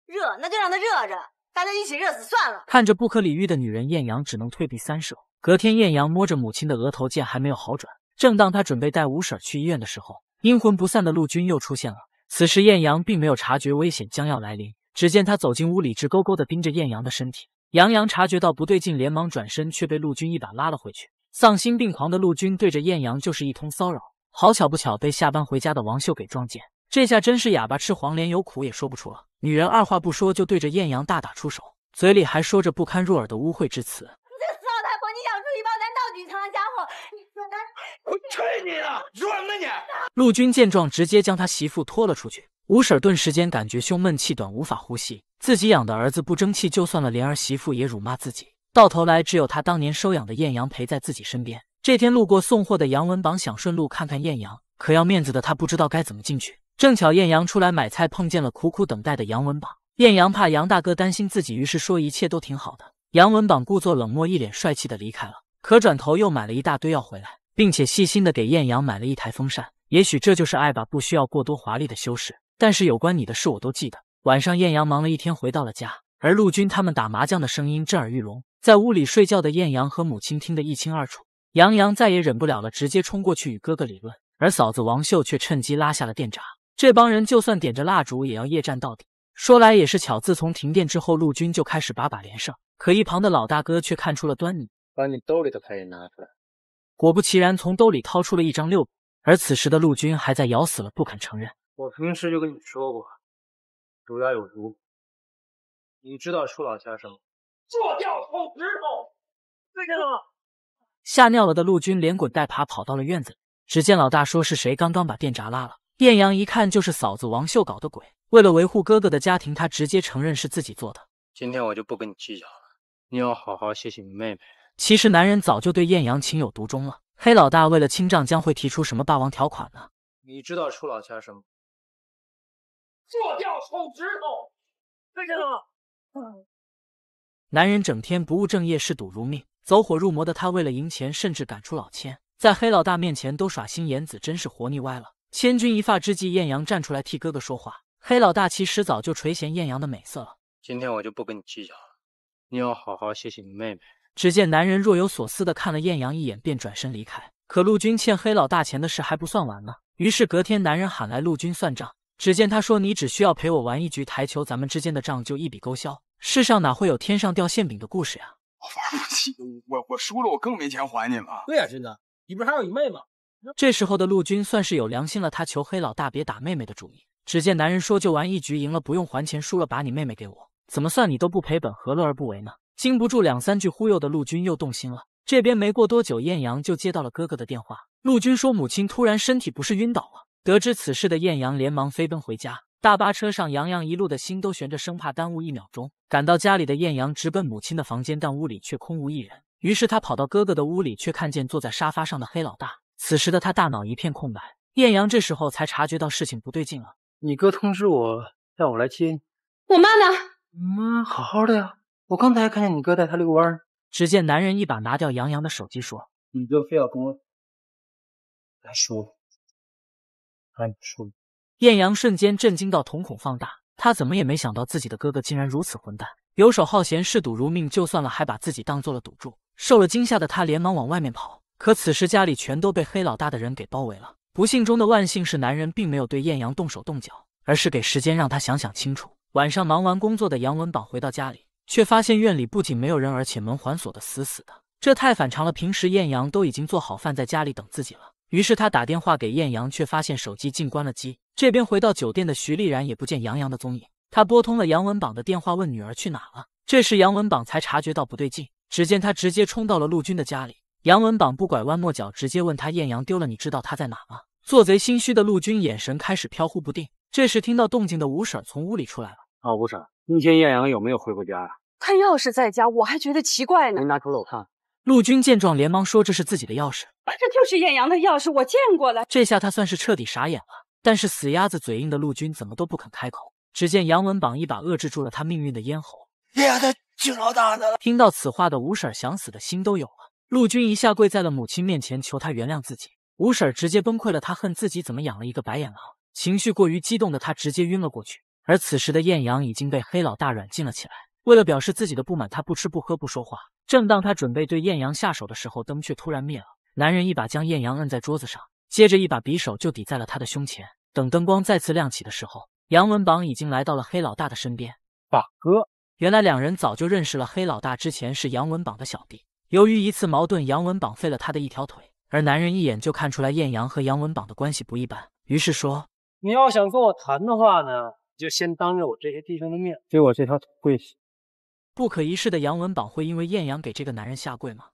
热，那就让它热着。大家一起热死算了。看着不可理喻的女人，艳阳只能退避三舍。隔天，艳阳摸着母亲的额头，见还没有好转。正当他准备带吴婶去医院的时候，阴魂不散的陆军又出现了。此时，艳阳并没有察觉危险将要来临。只见他走进屋里，直勾勾的盯着艳阳的身体。杨洋察觉到不对劲，连忙转身，却被陆军一把拉了回去。丧心病狂的陆军对着艳阳就是一通骚扰。好巧不巧，被下班回家的王秀给撞见。这下真是哑巴吃黄连，有苦也说不出了。女人二话不说就对着艳阳大打出手，嘴里还说着不堪入耳的污秽之词。你这糟太婆，你养出一帮男盗女娼的家伙！你滚！我踹你了！软吗你？陆军见状，直接将他媳妇拖了出去。吴婶顿时间感觉胸闷气短，无法呼吸。自己养的儿子不争气就算了，连儿媳妇也辱骂自己，到头来只有他当年收养的艳阳陪在自己身边。这天路过送货的杨文榜想顺路看看艳阳，可要面子的他不知道该怎么进去。正巧艳阳出来买菜，碰见了苦苦等待的杨文榜。艳阳怕杨大哥担心自己，于是说一切都挺好的。杨文榜故作冷漠，一脸帅气的离开了。可转头又买了一大堆药回来，并且细心的给艳阳买了一台风扇。也许这就是爱吧，不需要过多华丽的修饰。但是有关你的事，我都记得。晚上，艳阳忙了一天，回到了家，而陆军他们打麻将的声音震耳欲聋，在屋里睡觉的艳阳和母亲听得一清二楚。杨阳再也忍不了了，直接冲过去与哥哥理论，而嫂子王秀却趁机拉下了电闸。这帮人就算点着蜡烛，也要夜战到底。说来也是巧，自从停电之后，陆军就开始把把连胜。可一旁的老大哥却看出了端倪，把你兜里的牌也拿出来。果不其然，从兜里掏出了一张六。而此时的陆军还在咬死了不肯承认。我平时就跟你说过，毒药有毒，你知道出老先生，做掉臭石头，再见了。吓尿了的陆军连滚带爬跑到了院子里，只见老大说是谁刚刚把电闸拉了。艳阳一看就是嫂子王秀搞的鬼。为了维护哥哥的家庭，他直接承认是自己做的。今天我就不跟你计较了，你要好好谢谢你妹妹。其实男人早就对艳阳情有独钟了。黑老大为了清账，将会提出什么霸王条款呢？你知道出老千什么？剁掉手指头！为什么？男人整天不务正业，嗜赌如命，走火入魔的他为了赢钱，甚至敢出老千，在黑老大面前都耍心眼子，真是活腻歪了。千钧一发之际，艳阳站出来替哥哥说话。黑老大其实早就垂涎艳阳的美色了。今天我就不跟你计较了，你要好好谢谢你妹妹。只见男人若有所思的看了艳阳一眼，便转身离开。可陆军欠黑老大钱的事还不算完呢。于是隔天，男人喊来陆军算账。只见他说：“你只需要陪我玩一局台球，咱们之间的账就一笔勾销。世上哪会有天上掉馅饼的故事呀？”我玩不起，我我输了，我更没钱还你了。对呀，真的，你不是还有一妹吗？这时候的陆军算是有良心了，他求黑老大别打妹妹的主意。只见男人说：“就玩一局，赢了不用还钱，输了把你妹妹给我，怎么算你都不赔本，何乐而不为呢？”经不住两三句忽悠的陆军又动心了。这边没过多久，艳阳就接到了哥哥的电话。陆军说：“母亲突然身体不是晕倒了？”得知此事的艳阳连忙飞奔回家。大巴车上，杨洋一路的心都悬着，生怕耽误一秒钟。赶到家里的艳阳直奔母亲的房间，但屋里却空无一人。于是他跑到哥哥的屋里，却看见坐在沙发上的黑老大。此时的他大脑一片空白，艳阳这时候才察觉到事情不对劲了。你哥通知我让我来接你，我妈呢？妈好好的呀，我刚才还看见你哥带她遛弯。只见男人一把拿掉杨洋的手机，说：“你哥非要跟我来说，来说。”艳阳瞬间震惊到瞳孔放大，他怎么也没想到自己的哥哥竟然如此混蛋，游手好闲、嗜赌如命就算了，还把自己当做了赌注。受了惊吓的他连忙往外面跑。可此时家里全都被黑老大的人给包围了。不幸中的万幸是，男人并没有对艳阳动手动脚，而是给时间让他想想清楚。晚上忙完工作的杨文榜回到家里，却发现院里不仅没有人，而且门还锁得死死的，这太反常了。平时艳阳都已经做好饭在家里等自己了，于是他打电话给艳阳，却发现手机竟关了机。这边回到酒店的徐丽然也不见杨洋的踪影，她拨通了杨文榜的电话，问女儿去哪了。这时杨文榜才察觉到不对劲，只见他直接冲到了陆军的家里。杨文榜不拐弯抹角，直接问他：“艳阳丢了，你知道他在哪吗？”做贼心虚的陆军眼神开始飘忽不定。这时听到动静的吴婶从屋里出来了：“啊，吴婶，你见艳阳有没有回过家啊？”他钥匙在家，我还觉得奇怪呢。”“你拿出来我看。”陆军见状，连忙说：“这是自己的钥匙。”“这就是艳阳的钥匙，我见过了。”这下他算是彻底傻眼了。但是死鸭子嘴硬的陆军怎么都不肯开口。只见杨文榜一把遏制住了他命运的咽喉：“艳阳他敬老大的了。”听到此话的吴婶想死的心都有了。陆军一下跪在了母亲面前，求他原谅自己。吴婶直接崩溃了，她恨自己怎么养了一个白眼狼。情绪过于激动的她直接晕了过去。而此时的艳阳已经被黑老大软禁了起来。为了表示自己的不满，他不吃不喝不说话。正当他准备对艳阳下手的时候，灯却突然灭了。男人一把将艳阳摁在桌子上，接着一把匕首就抵在了他的胸前。等灯光再次亮起的时候，杨文榜已经来到了黑老大的身边。大哥，原来两人早就认识了。黑老大之前是杨文榜的小弟。由于一次矛盾，杨文榜废了他的一条腿，而男人一眼就看出来艳阳和杨文榜的关系不一般，于是说：“你要想跟我谈的话呢，就先当着我这些弟兄的面，给我这条腿跪下。”不可一世的杨文榜会因为艳阳给这个男人下跪吗？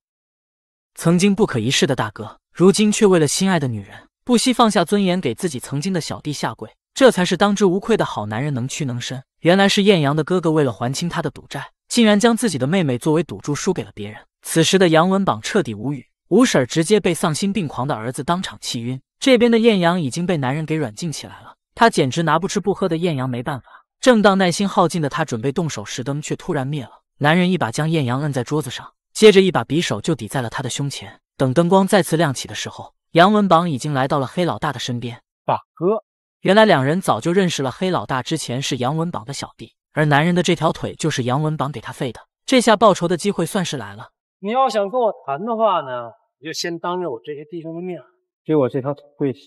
曾经不可一世的大哥，如今却为了心爱的女人，不惜放下尊严，给自己曾经的小弟下跪，这才是当之无愧的好男人，能屈能伸。原来是艳阳的哥哥为了还清他的赌债，竟然将自己的妹妹作为赌注输给了别人。此时的杨文榜彻底无语，吴婶儿直接被丧心病狂的儿子当场气晕。这边的艳阳已经被男人给软禁起来了，他简直拿不吃不喝的艳阳没办法。正当耐心耗尽的他准备动手时，灯却突然灭了。男人一把将艳阳摁在桌子上，接着一把匕首就抵在了他的胸前。等灯光再次亮起的时候，杨文榜已经来到了黑老大的身边。大哥，原来两人早就认识了。黑老大之前是杨文榜的小弟，而男人的这条腿就是杨文榜给他废的，这下报仇的机会算是来了。你要想跟我谈的话呢，你就先当着我这些弟兄的面给我这条腿跪下。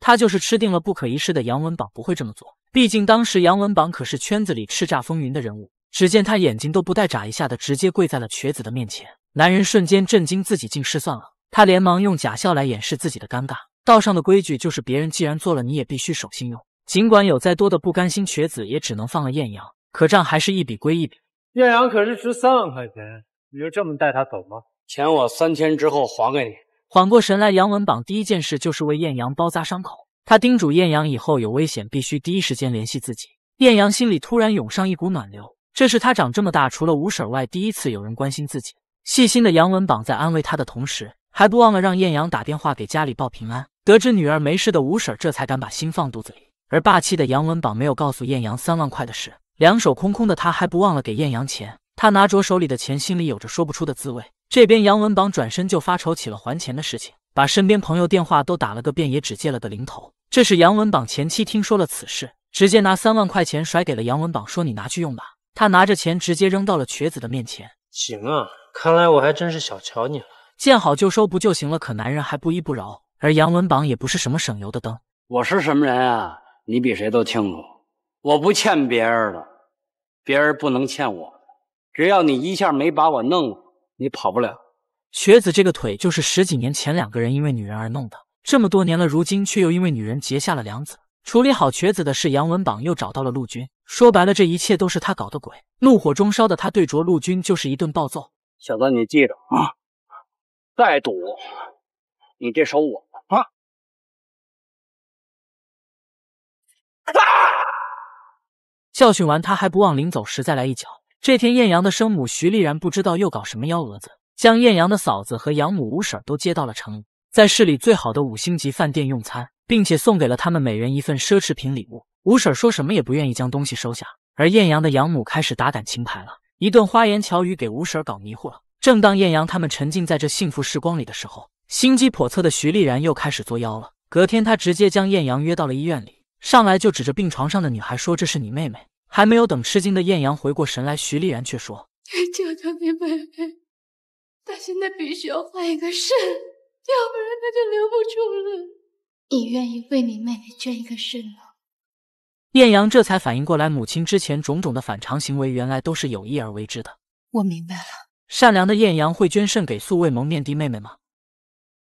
他就是吃定了不可一世的杨文榜不会这么做，毕竟当时杨文榜可是圈子里叱咤风云的人物。只见他眼睛都不带眨一下的，直接跪在了瘸子的面前。男人瞬间震惊，自己竟失算了。他连忙用假笑来掩饰自己的尴尬。道上的规矩就是，别人既然做了，你也必须守信用。尽管有再多的不甘心，瘸子也只能放了艳阳。可账还是一笔归一笔，艳阳可是值三万块钱。你就这么带他走吗？钱我三天之后还给你。缓过神来，杨文榜第一件事就是为艳阳包扎伤口。他叮嘱艳阳，以后有危险必须第一时间联系自己。艳阳心里突然涌上一股暖流，这是他长这么大除了吴婶外第一次有人关心自己。细心的杨文榜在安慰他的同时，还不忘了让艳阳打电话给家里报平安。得知女儿没事的吴婶，这才敢把心放肚子里。而霸气的杨文榜没有告诉艳阳三万块的事，两手空空的他还不忘了给艳阳钱。他拿着手里的钱，心里有着说不出的滋味。这边杨文榜转身就发愁起了还钱的事情，把身边朋友电话都打了个遍，也只借了个零头。这时杨文榜前妻听说了此事，直接拿三万块钱甩给了杨文榜，说：“你拿去用吧。”他拿着钱直接扔到了瘸子的面前：“行啊，看来我还真是小瞧你了。见好就收不就行了？可男人还不依不饶。而杨文榜也不是什么省油的灯，我是什么人啊？你比谁都清楚。我不欠别人的，别人不能欠我。”只要你一下没把我弄，你跑不了。瘸子这个腿就是十几年前两个人因为女人而弄的，这么多年了，如今却又因为女人结下了梁子。处理好瘸子的事，杨文榜又找到了陆军。说白了，这一切都是他搞的鬼。怒火中烧的他对着陆军就是一顿暴揍。小子，你记着啊！再赌，你这手我啊！教训完他，还不忘临走时再来一脚。这天，艳阳的生母徐丽然不知道又搞什么幺蛾子，将艳阳的嫂子和养母吴婶都接到了城里，在市里最好的五星级饭店用餐，并且送给了他们每人一份奢侈品礼物。吴婶说什么也不愿意将东西收下，而艳阳的养母开始打感情牌了，一顿花言巧语给吴婶搞迷糊了。正当艳阳他们沉浸在这幸福时光里的时候，心机叵测的徐丽然又开始作妖了。隔天，她直接将艳阳约到了医院里，上来就指着病床上的女孩说：“这是你妹妹。”还没有等吃惊的艳阳回过神来，徐丽然却说：“求他妹妹，他现在必须要换一个肾，要不然他就留不住了。你愿意为你妹妹捐一个肾吗？”艳阳这才反应过来，母亲之前种种的反常行为，原来都是有意而为之的。我明白了。善良的艳阳会捐肾给素未谋面的妹妹吗？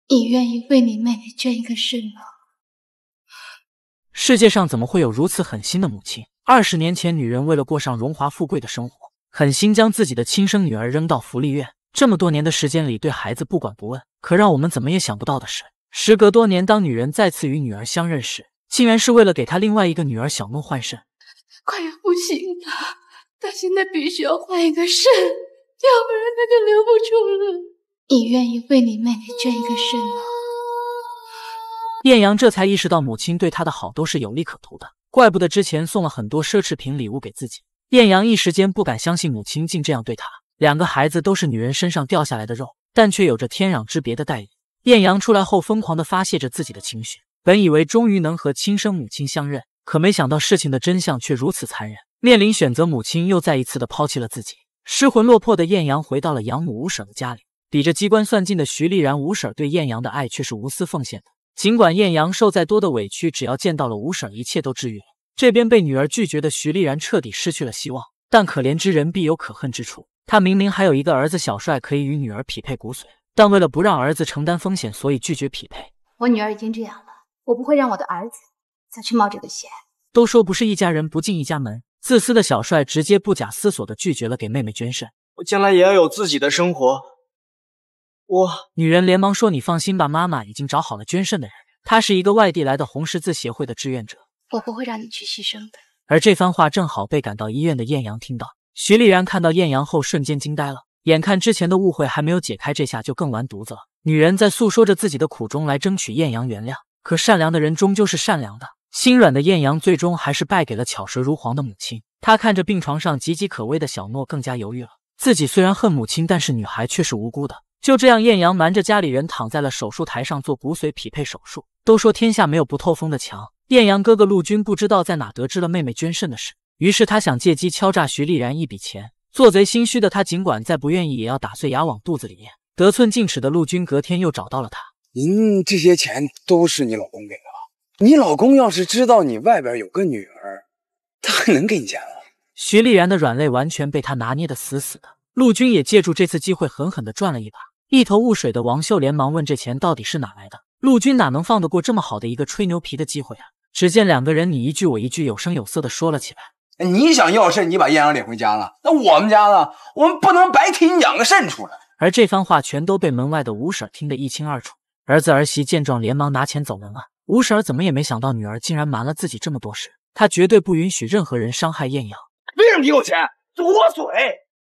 你愿意为你妹妹捐一个肾吗？世界上怎么会有如此狠心的母亲？二十年前，女人为了过上荣华富贵的生活，狠心将自己的亲生女儿扔到福利院。这么多年的时间里，对孩子不管不问。可让我们怎么也想不到的是，时隔多年，当女人再次与女儿相认时，竟然是为了给她另外一个女儿小诺换肾。快要不行了，她现在必须要换一个肾，要不然她就留不住了。你愿意为你妹妹捐一个肾吗？艳阳这才意识到，母亲对他的好都是有利可图的。怪不得之前送了很多奢侈品礼物给自己，艳阳一时间不敢相信母亲竟这样对他。两个孩子都是女人身上掉下来的肉，但却有着天壤之别的待遇。艳阳出来后，疯狂的发泄着自己的情绪。本以为终于能和亲生母亲相认，可没想到事情的真相却如此残忍。面临选择，母亲又再一次的抛弃了自己。失魂落魄的艳阳回到了养母吴婶的家里。比着机关算尽的徐丽然，吴婶对艳阳的爱却是无私奉献的。尽管艳阳受再多的委屈，只要见到了吴婶，一切都治愈了。这边被女儿拒绝的徐丽然彻底失去了希望。但可怜之人必有可恨之处，她明明还有一个儿子小帅可以与女儿匹配骨髓，但为了不让儿子承担风险，所以拒绝匹配。我女儿已经这样了，我不会让我的儿子再去冒这个险。都说不是一家人不进一家门，自私的小帅直接不假思索的拒绝了给妹妹捐肾。我将来也要有自己的生活。我女人连忙说：“你放心吧，妈妈已经找好了捐肾的人，他是一个外地来的红十字协会的志愿者。我不会让你去牺牲的。”而这番话正好被赶到医院的艳阳听到。徐丽然看到艳阳后，瞬间惊呆了。眼看之前的误会还没有解开，这下就更完犊子了。女人在诉说着自己的苦衷，来争取艳阳原谅。可善良的人终究是善良的，心软的艳阳最终还是败给了巧舌如簧的母亲。她看着病床上岌岌可危的小诺，更加犹豫了。自己虽然恨母亲，但是女孩却是无辜的。就这样，艳阳瞒着家里人躺在了手术台上做骨髓匹配手术。都说天下没有不透风的墙，艳阳哥哥陆军不知道在哪得知了妹妹捐肾的事，于是他想借机敲诈徐丽然一笔钱。做贼心虚的他，尽管再不愿意，也要打碎牙往肚子里咽。得寸进尺的陆军隔天又找到了他：“您这些钱都是你老公给的吧？你老公要是知道你外边有个女儿，他还能给你钱吗？”徐丽然的软肋完全被他拿捏的死死的，陆军也借助这次机会狠狠的赚了一把。一头雾水的王秀连忙问：“这钱到底是哪来的？”陆军哪能放得过这么好的一个吹牛皮的机会啊？只见两个人你一句我一句，有声有色的说了起来：“你想要肾，你把艳阳领回家了，那我们家呢？我们不能白替你养个肾出来。”而这番话全都被门外的吴婶听得一清二楚。儿子儿媳见状，连忙拿钱走人了。吴婶怎么也没想到女儿竟然瞒了自己这么多事，她绝对不允许任何人伤害艳阳。为什么给我钱？多嘴！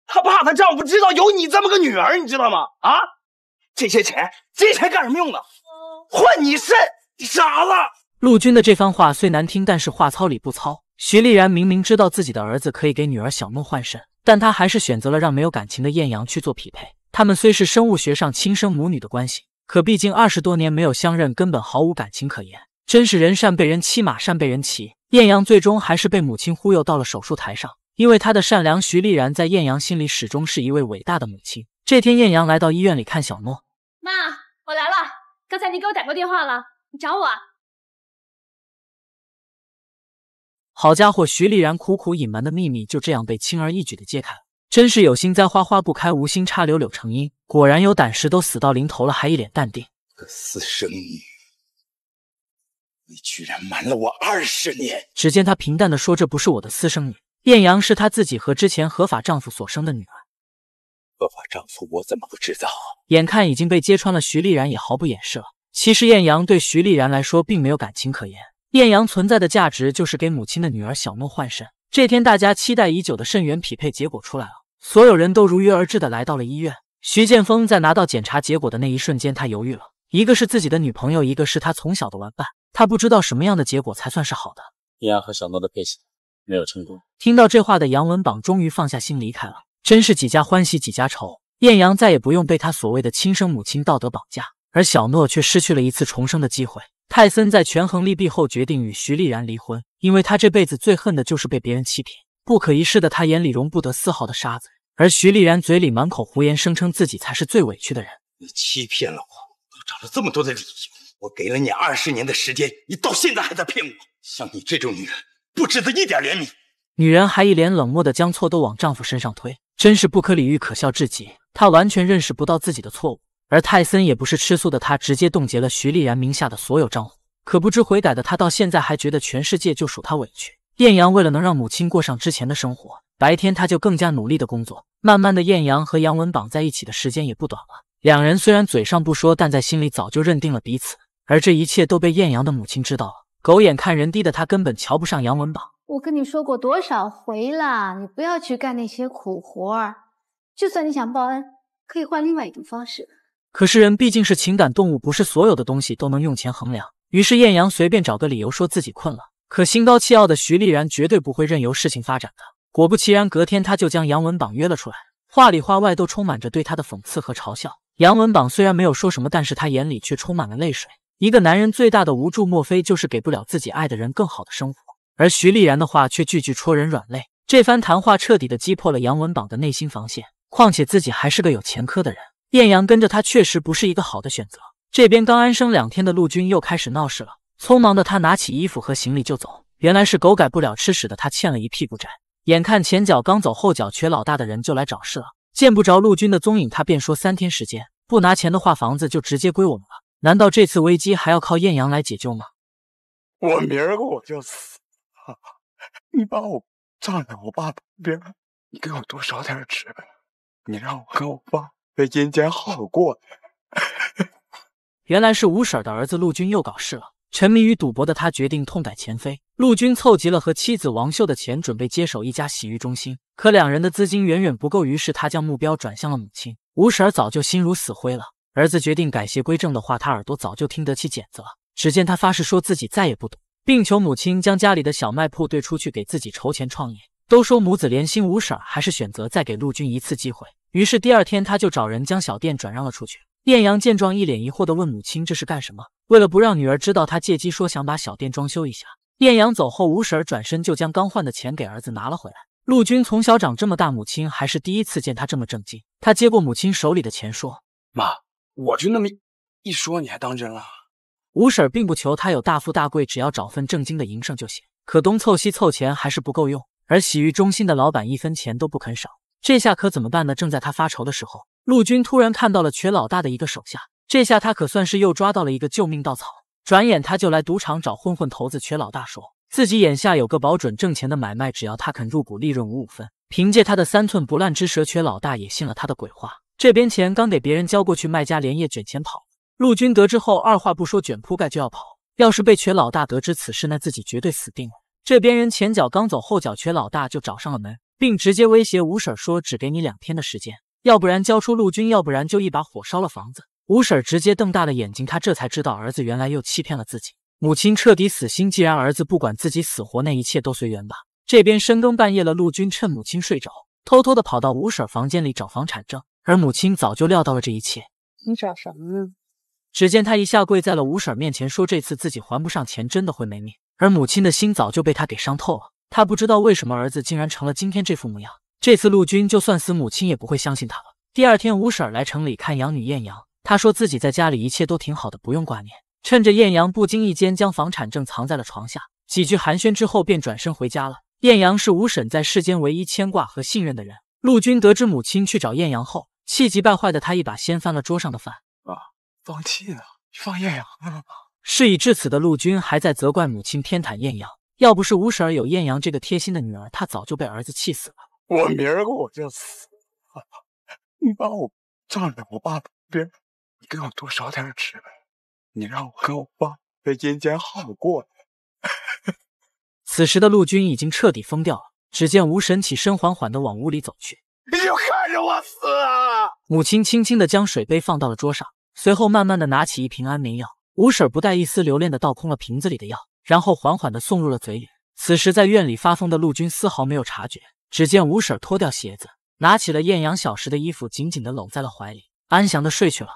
她怕她丈夫知道有你这么个女儿，你知道吗？啊，这些钱，这些钱干什么用的？换你肾，傻子！陆军的这番话虽难听，但是话糙理不糙。徐丽然明明知道自己的儿子可以给女儿小诺换肾，但她还是选择了让没有感情的艳阳去做匹配。他们虽是生物学上亲生母女的关系，可毕竟二十多年没有相认，根本毫无感情可言。真是人善被人欺，马善被人骑。艳阳最终还是被母亲忽悠到了手术台上。因为她的善良，徐丽然在艳阳心里始终是一位伟大的母亲。这天，艳阳来到医院里看小诺。妈，我来了，刚才你给我打过电话了，你找我？好家伙，徐丽然苦苦隐瞒的秘密就这样被轻而易举的揭开了，真是有心栽花花不开，无心插柳柳成荫。果然有胆识，都死到临头了还一脸淡定。个私生女，你居然瞒了我二十年！只见他平淡的说：“这不是我的私生女。”艳阳是她自己和之前合法丈夫所生的女儿。合法丈夫，我怎么不知道？眼看已经被揭穿了，徐丽然也毫不掩饰了。其实艳阳对徐丽然来说并没有感情可言，艳阳存在的价值就是给母亲的女儿小诺换肾。这天，大家期待已久的肾源匹配结果出来了，所有人都如约而至的来到了医院。徐建峰在拿到检查结果的那一瞬间，他犹豫了。一个是自己的女朋友，一个是他从小的玩伴，他不知道什么样的结果才算是好的。艳阳和小诺的配型。没有成功。听到这话的杨文榜终于放下心离开了。真是几家欢喜几家愁。艳阳再也不用被他所谓的亲生母亲道德绑架，而小诺却失去了一次重生的机会。泰森在权衡利弊后决定与徐丽然离婚，因为他这辈子最恨的就是被别人欺骗。不可一世的他眼里容不得丝毫的沙子，而徐丽然嘴里满口胡言，声称自己才是最委屈的人。你欺骗了我，找了这么多的理由，我给了你二十年的时间，你到现在还在骗我。像你这种女人。不值得一点怜悯。女人还一脸冷漠的将错都往丈夫身上推，真是不可理喻，可笑至极。她完全认识不到自己的错误，而泰森也不是吃素的，他直接冻结了徐丽然名下的所有账户。可不知悔改的他到现在还觉得全世界就属他委屈。艳阳为了能让母亲过上之前的生活，白天他就更加努力的工作。慢慢的，艳阳和杨文绑在一起的时间也不短了。两人虽然嘴上不说，但在心里早就认定了彼此。而这一切都被艳阳的母亲知道了。狗眼看人低的他根本瞧不上杨文榜。我跟你说过多少回了，你不要去干那些苦活儿。就算你想报恩，可以换另外一种方式。可是人毕竟是情感动物，不是所有的东西都能用钱衡量。于是艳阳随便找个理由说自己困了。可心高气傲的徐丽然绝对不会任由事情发展的。果不其然，隔天他就将杨文榜约了出来，话里话外都充满着对他的讽刺和嘲笑。杨文榜虽然没有说什么，但是他眼里却充满了泪水。一个男人最大的无助，莫非就是给不了自己爱的人更好的生活？而徐丽然的话却句句戳人软肋，这番谈话彻底的击破了杨文榜的内心防线。况且自己还是个有前科的人，艳阳跟着他确实不是一个好的选择。这边刚安生两天的陆军又开始闹事了，匆忙的他拿起衣服和行李就走。原来是狗改不了吃屎的他欠了一屁股债，眼看前脚刚走，后脚瘸老大的人就来找事了。见不着陆军的踪影，他便说三天时间，不拿钱的话，房子就直接归我们了。难道这次危机还要靠艳阳来解救吗？我明儿个我就死，你把我葬在我爸旁边，你给我多烧点纸你让我跟我爸在阴间好好过。原来是吴婶的儿子陆军又搞事了。沉迷于赌博的他决定痛改前非。陆军凑齐了和妻子王秀的钱，准备接手一家洗浴中心，可两人的资金远远不够，于是他将目标转向了母亲。吴婶儿早就心如死灰了。儿子决定改邪归正的话，他耳朵早就听得起茧子了。只见他发誓说自己再也不赌，并求母亲将家里的小卖铺兑出去给自己筹钱创业。都说母子连心，吴婶儿还是选择再给陆军一次机会。于是第二天，他就找人将小店转让了出去。艳阳见状，一脸疑惑地问母亲这是干什么？为了不让女儿知道，他借机说想把小店装修一下。艳阳走后，吴婶儿转身就将刚换的钱给儿子拿了回来。陆军从小长这么大，母亲还是第一次见他这么正经。他接过母亲手里的钱，说：“妈。”我就那么一说，你还当真了？吴婶并不求他有大富大贵，只要找份正经的营生就行。可东凑西凑钱还是不够用，而洗浴中心的老板一分钱都不肯少。这下可怎么办呢？正在他发愁的时候，陆军突然看到了瘸老大的一个手下，这下他可算是又抓到了一个救命稻草。转眼他就来赌场找混混头子瘸老大，说自己眼下有个保准挣钱的买卖，只要他肯入股，利润五五分。凭借他的三寸不烂之舌，瘸老大也信了他的鬼话。这边钱刚给别人交过去，卖家连夜卷钱跑。陆军得知后，二话不说，卷铺盖就要跑。要是被瘸老大得知此事，那自己绝对死定了。这边人前脚刚走，后脚瘸老大就找上了门，并直接威胁吴婶说：“只给你两天的时间，要不然交出陆军，要不然就一把火烧了房子。”吴婶直接瞪大了眼睛，她这才知道儿子原来又欺骗了自己。母亲彻底死心，既然儿子不管自己死活，那一切都随缘吧。这边深更半夜了，陆军趁母亲睡着，偷偷的跑到吴婶房间里找房产证。而母亲早就料到了这一切。你找什么？只见他一下跪在了吴婶面前，说这次自己还不上钱，真的会没命。而母亲的心早就被他给伤透了。他不知道为什么儿子竟然成了今天这副模样。这次陆军就算死，母亲也不会相信他了。第二天，吴婶来城里看养女艳阳，她说自己在家里一切都挺好的，不用挂念。趁着艳阳不经意间将房产证藏在了床下，几句寒暄之后便转身回家了。艳阳是吴婶在世间唯一牵挂和信任的人。陆军得知母亲去找艳阳后。气急败坏的他一把掀翻了桌上的饭，啊！放弃呢？放艳阳了事已至此的陆军还在责怪母亲偏袒艳阳，要不是吴婶儿有艳阳这个贴心的女儿，他早就被儿子气死了。我明儿我就死，你把我葬在我爸旁边，你给我多烧点纸呗，你让我跟我爸在阴间好过。此时的陆军已经彻底疯掉了，只见吴婶起身缓缓地往屋里走去，你又看。死啊！母亲轻轻地将水杯放到了桌上，随后慢慢地拿起一瓶安眠药。吴婶不带一丝留恋地倒空了瓶子里的药，然后缓缓地送入了嘴里。此时在院里发疯的陆军丝毫没有察觉。只见吴婶脱掉鞋子，拿起了艳阳小时的衣服，紧紧地搂在了怀里，安详地睡去了。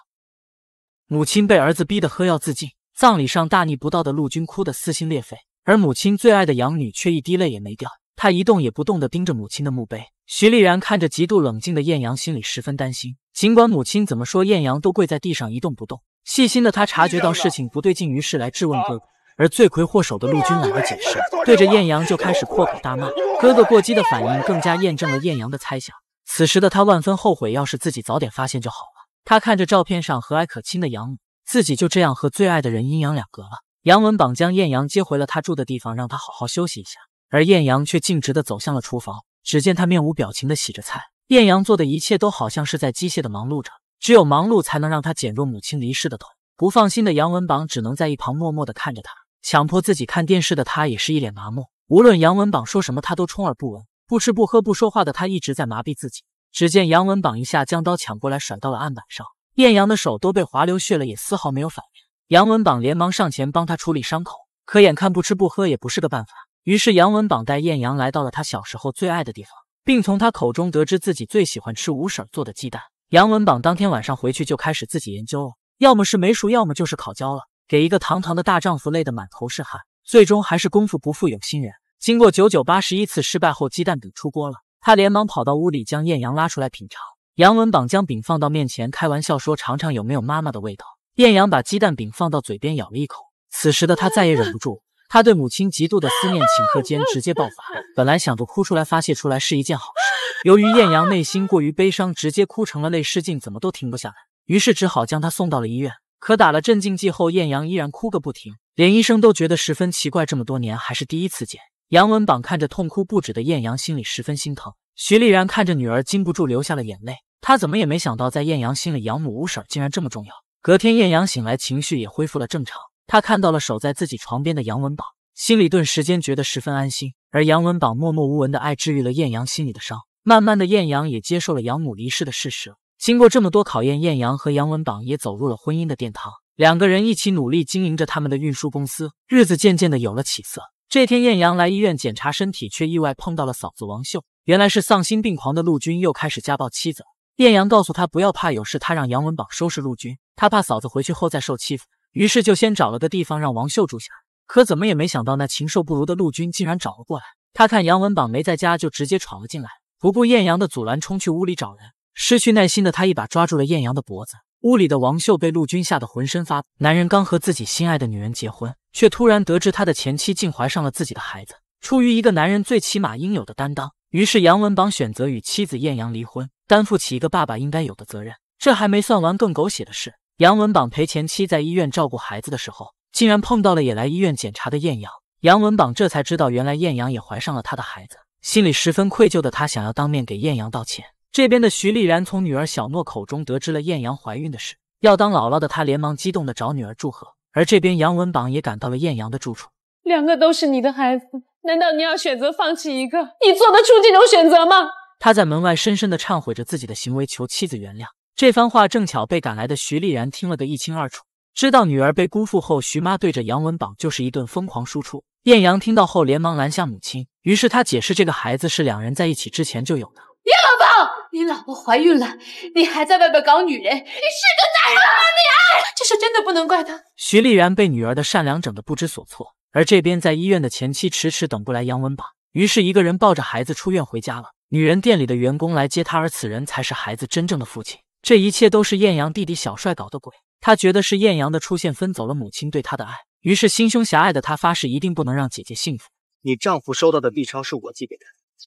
母亲被儿子逼得喝药自尽，葬礼上大逆不道的陆军哭得撕心裂肺，而母亲最爱的养女却一滴泪也没掉。他一动也不动地盯着母亲的墓碑。徐丽然看着极度冷静的艳阳，心里十分担心。尽管母亲怎么说，艳阳都跪在地上一动不动。细心的他察觉到事情不对劲，于是来质问哥哥。而罪魁祸首的陆军懒得解释，对着艳阳就开始破口大骂。哥哥过激的反应更加验证了艳阳的猜想。此时的他万分后悔，要是自己早点发现就好了。他看着照片上和蔼可亲的养母，自己就这样和最爱的人阴阳两隔了。杨文榜将艳阳接回了他住的地方，让他好好休息一下。而艳阳却径直的走向了厨房，只见他面无表情的洗着菜。艳阳做的一切都好像是在机械的忙碌着，只有忙碌才能让他减弱母亲离世的痛。不放心的杨文榜只能在一旁默默的看着他，强迫自己看电视的他也是一脸麻木，无论杨文榜说什么他都充耳不闻，不吃不喝不说话的他一直在麻痹自己。只见杨文榜一下将刀抢过来甩到了案板上，艳阳的手都被划流血了也丝毫没有反应。杨文榜连忙上前帮他处理伤口，可眼看不吃不喝也不是个办法。于是杨文榜带艳阳来到了他小时候最爱的地方，并从他口中得知自己最喜欢吃吴婶做的鸡蛋。杨文榜当天晚上回去就开始自己研究，要么是没熟，要么就是烤焦了，给一个堂堂的大丈夫累得满头是汗。最终还是功夫不负有心人，经过九九八十一次失败后，鸡蛋饼出锅了。他连忙跑到屋里将艳阳拉出来品尝。杨文榜将饼放到面前，开玩笑说：“尝尝有没有妈妈的味道。”艳阳把鸡蛋饼放到嘴边咬了一口，此时的他再也忍不住。他对母亲极度的思念，顷刻间直接爆发。本来想着哭出来、发泄出来是一件好事，由于艳阳内心过于悲伤，直接哭成了泪失禁，怎么都停不下来，于是只好将他送到了医院。可打了镇静剂后，艳阳依然哭个不停，连医生都觉得十分奇怪，这么多年还是第一次见。杨文榜看着痛哭不止的艳阳，心里十分心疼。徐丽然看着女儿，禁不住流下了眼泪。她怎么也没想到，在艳阳心里，养母吴婶竟然这么重要。隔天，艳阳醒来，情绪也恢复了正常。他看到了守在自己床边的杨文榜，心里顿时间觉得十分安心。而杨文榜默默无闻的爱治愈了艳阳心里的伤，慢慢的艳阳也接受了养母离世的事实。经过这么多考验，艳阳和杨文榜也走入了婚姻的殿堂。两个人一起努力经营着他们的运输公司，日子渐渐的有了起色。这天，艳阳来医院检查身体，却意外碰到了嫂子王秀。原来是丧心病狂的陆军又开始家暴妻子。艳阳告诉他不要怕有事，他让杨文榜收拾陆军。他怕嫂子回去后再受欺负。于是就先找了个地方让王秀住下，可怎么也没想到那禽兽不如的陆军竟然找了过来。他看杨文榜没在家，就直接闯了进来，不顾艳阳的阻拦，冲去屋里找人。失去耐心的他一把抓住了艳阳的脖子。屋里的王秀被陆军吓得浑身发抖。男人刚和自己心爱的女人结婚，却突然得知他的前妻竟怀上了自己的孩子。出于一个男人最起码应有的担当，于是杨文榜选择与妻子艳阳离婚，担负起一个爸爸应该有的责任。这还没算完，更狗血的是。杨文榜陪前妻在医院照顾孩子的时候，竟然碰到了也来医院检查的艳阳。杨文榜这才知道，原来艳阳也怀上了他的孩子，心里十分愧疚的他想要当面给艳阳道歉。这边的徐丽然从女儿小诺口中得知了艳阳怀孕的事，要当姥姥的她连忙激动的找女儿祝贺。而这边杨文榜也赶到了艳阳的住处。两个都是你的孩子，难道你要选择放弃一个？你做得出这种选择吗？他在门外深深的忏悔着自己的行为，求妻子原谅。这番话正巧被赶来的徐丽然听了个一清二楚，知道女儿被辜负后，徐妈对着杨文宝就是一顿疯狂输出。艳阳听到后连忙拦下母亲，于是他解释这个孩子是两人在一起之前就有的。杨文宝，你老婆怀孕了，你还在外面搞女人，你是个男人吗？你，这事真的不能怪他。徐丽然被女儿的善良整得不知所措，而这边在医院的前妻迟迟等不来杨文宝，于是一个人抱着孩子出院回家了。女人店里的员工来接她，而此人才是孩子真正的父亲。这一切都是艳阳弟弟小帅搞的鬼。他觉得是艳阳的出现分走了母亲对他的爱，于是心胸狭隘的他发誓一定不能让姐姐幸福。你丈夫收到的 B 超是我寄给的，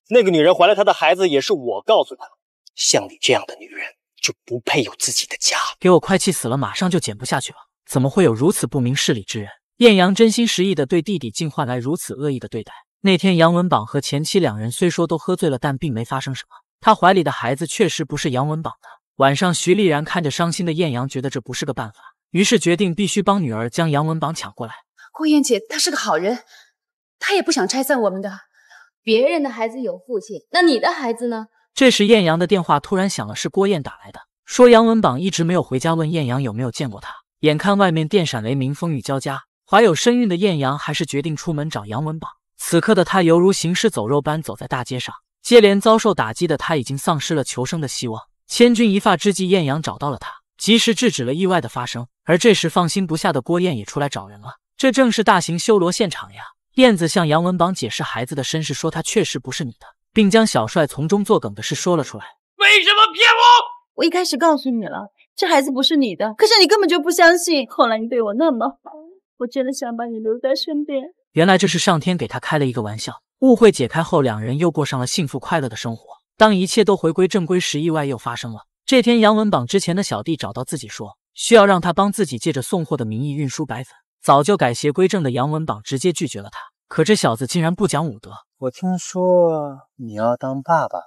那个女人怀了他的孩子也是我告诉他，的。像你这样的女人就不配有自己的家。给我快气死了，马上就减不下去了。怎么会有如此不明事理之人？艳阳真心实意的对弟弟，竟换来如此恶意的对待。那天杨文榜和前妻两人虽说都喝醉了，但并没发生什么。他怀里的孩子确实不是杨文榜的。晚上，徐丽然看着伤心的艳阳，觉得这不是个办法，于是决定必须帮女儿将杨文榜抢过来。郭燕姐，他是个好人，他也不想拆散我们的。别人的孩子有父亲，那你的孩子呢？这时，艳阳的电话突然响了，是郭燕打来的，说杨文榜一直没有回家，问艳阳有没有见过他。眼看外面电闪雷鸣，风雨交加，怀有身孕的艳阳还是决定出门找杨文榜。此刻的他犹如行尸走肉般走在大街上，接连遭受打击的他已经丧失了求生的希望。千钧一发之际，艳阳找到了他，及时制止了意外的发生。而这时，放心不下的郭燕也出来找人了。这正是大型修罗现场呀！燕子向杨文榜解释孩子的身世，说他确实不是你的，并将小帅从中作梗的事说了出来。为什么骗我？我一开始告诉你了，这孩子不是你的，可是你根本就不相信。后来你对我那么好，我真的想把你留在身边。原来这是上天给他开了一个玩笑。误会解开后，两人又过上了幸福快乐的生活。当一切都回归正规时，意外又发生了。这天，杨文榜之前的小弟找到自己，说需要让他帮自己借着送货的名义运输白粉。早就改邪归正的杨文榜直接拒绝了他。可这小子竟然不讲武德！我听说你要当爸爸，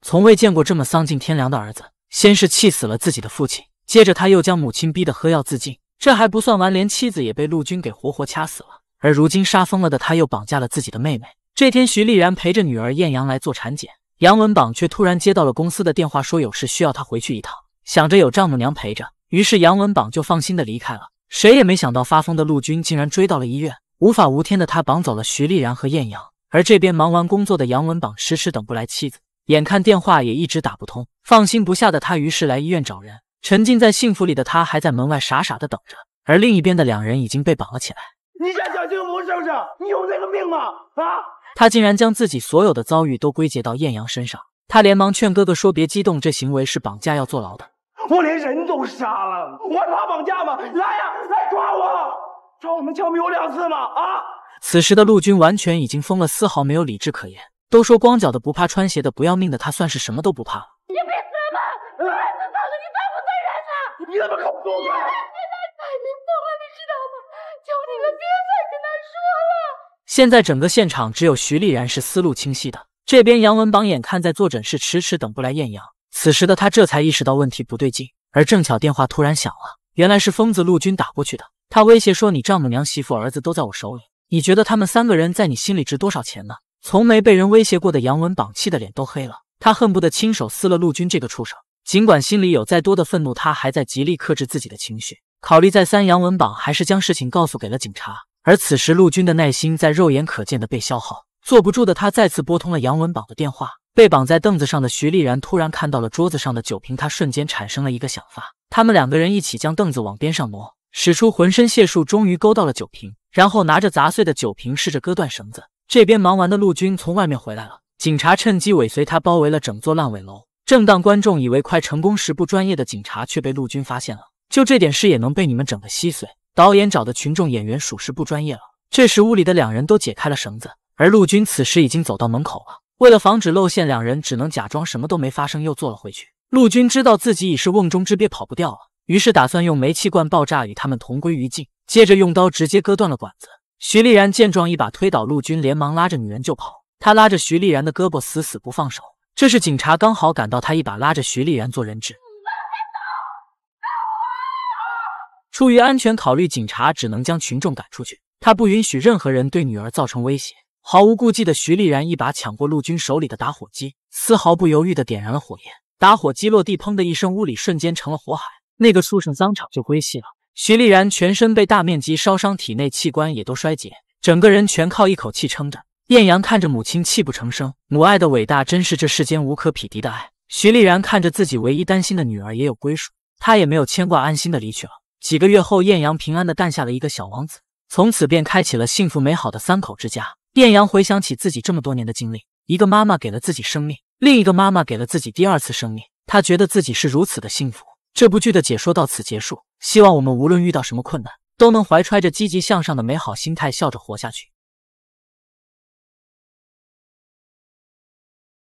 从未见过这么丧尽天良的儿子。先是气死了自己的父亲，接着他又将母亲逼得喝药自尽。这还不算完，连妻子也被陆军给活活掐死了。而如今杀疯了的他又绑架了自己的妹妹。这天，徐丽然陪着女儿艳阳来做产检。杨文榜却突然接到了公司的电话，说有事需要他回去一趟。想着有丈母娘陪着，于是杨文榜就放心的离开了。谁也没想到发疯的陆军竟然追到了医院，无法无天的他绑走了徐丽然和艳阳。而这边忙完工作的杨文榜迟迟等不来妻子，眼看电话也一直打不通，放心不下的他于是来医院找人。沉浸在幸福里的他还在门外傻傻的等着，而另一边的两人已经被绑了起来。你想享幸福是不是？你有那个命吗？啊？他竟然将自己所有的遭遇都归结到艳阳身上，他连忙劝哥哥说：“别激动，这行为是绑架，要坐牢的。”我连人都杀了，我怕绑架吗？来呀，来抓我，抓我们枪毙有两次吗？啊！此时的陆军完全已经疯了，丝毫没有理智可言。都说光脚的不怕穿鞋的，不要命的他算是什么都不怕了。你别死吗？吗？死胖子，你算不算人呢？你怎么搞我你在猜，你疯了，你知道吗？求你了，别再跟他说了。现在整个现场只有徐丽然是思路清晰的。这边杨文榜眼看在坐诊室迟迟等不来艳阳，此时的他这才意识到问题不对劲。而正巧电话突然响了，原来是疯子陆军打过去的。他威胁说：“你丈母娘、媳妇、儿子都在我手里，你觉得他们三个人在你心里值多少钱呢？”从没被人威胁过的杨文榜气得脸都黑了，他恨不得亲手撕了陆军这个畜生。尽管心里有再多的愤怒，他还在极力克制自己的情绪。考虑再三，杨文榜还是将事情告诉给了警察。而此时，陆军的耐心在肉眼可见的被消耗，坐不住的他再次拨通了杨文榜的电话。被绑在凳子上的徐丽然突然看到了桌子上的酒瓶，他瞬间产生了一个想法。他们两个人一起将凳子往边上挪，使出浑身解数，终于勾到了酒瓶，然后拿着砸碎的酒瓶试着割断绳子。这边忙完的陆军从外面回来了，警察趁机尾随他，包围了整座烂尾楼。正当观众以为快成功时，不专业的警察却被陆军发现了。就这点事也能被你们整得稀碎？导演找的群众演员属实不专业了。这时屋里的两人都解开了绳子，而陆军此时已经走到门口了。为了防止露馅，两人只能假装什么都没发生，又坐了回去。陆军知道自己已是瓮中之鳖，跑不掉了，于是打算用煤气罐爆炸与他们同归于尽，接着用刀直接割断了管子。徐丽然见状，一把推倒陆军，连忙拉着女人就跑。他拉着徐丽然的胳膊，死死不放手。这时警察刚好赶到，他一把拉着徐丽然做人质。出于安全考虑，警察只能将群众赶出去。他不允许任何人对女儿造成威胁。毫无顾忌的徐丽然一把抢过陆军手里的打火机，丝毫不犹豫的点燃了火焰。打火机落地，砰的一声，屋里瞬间成了火海。那个畜生当场就归西了。徐丽然全身被大面积烧伤，体内器官也都衰竭，整个人全靠一口气撑着。艳阳看着母亲泣不成声，母爱的伟大真是这世间无可匹敌的爱。徐丽然看着自己唯一担心的女儿也有归属，他也没有牵挂，安心的离去了。几个月后，艳阳平安的诞下了一个小王子，从此便开启了幸福美好的三口之家。艳阳回想起自己这么多年的经历，一个妈妈给了自己生命，另一个妈妈给了自己第二次生命，她觉得自己是如此的幸福。这部剧的解说到此结束，希望我们无论遇到什么困难，都能怀揣着积极向上的美好心态，笑着活下去。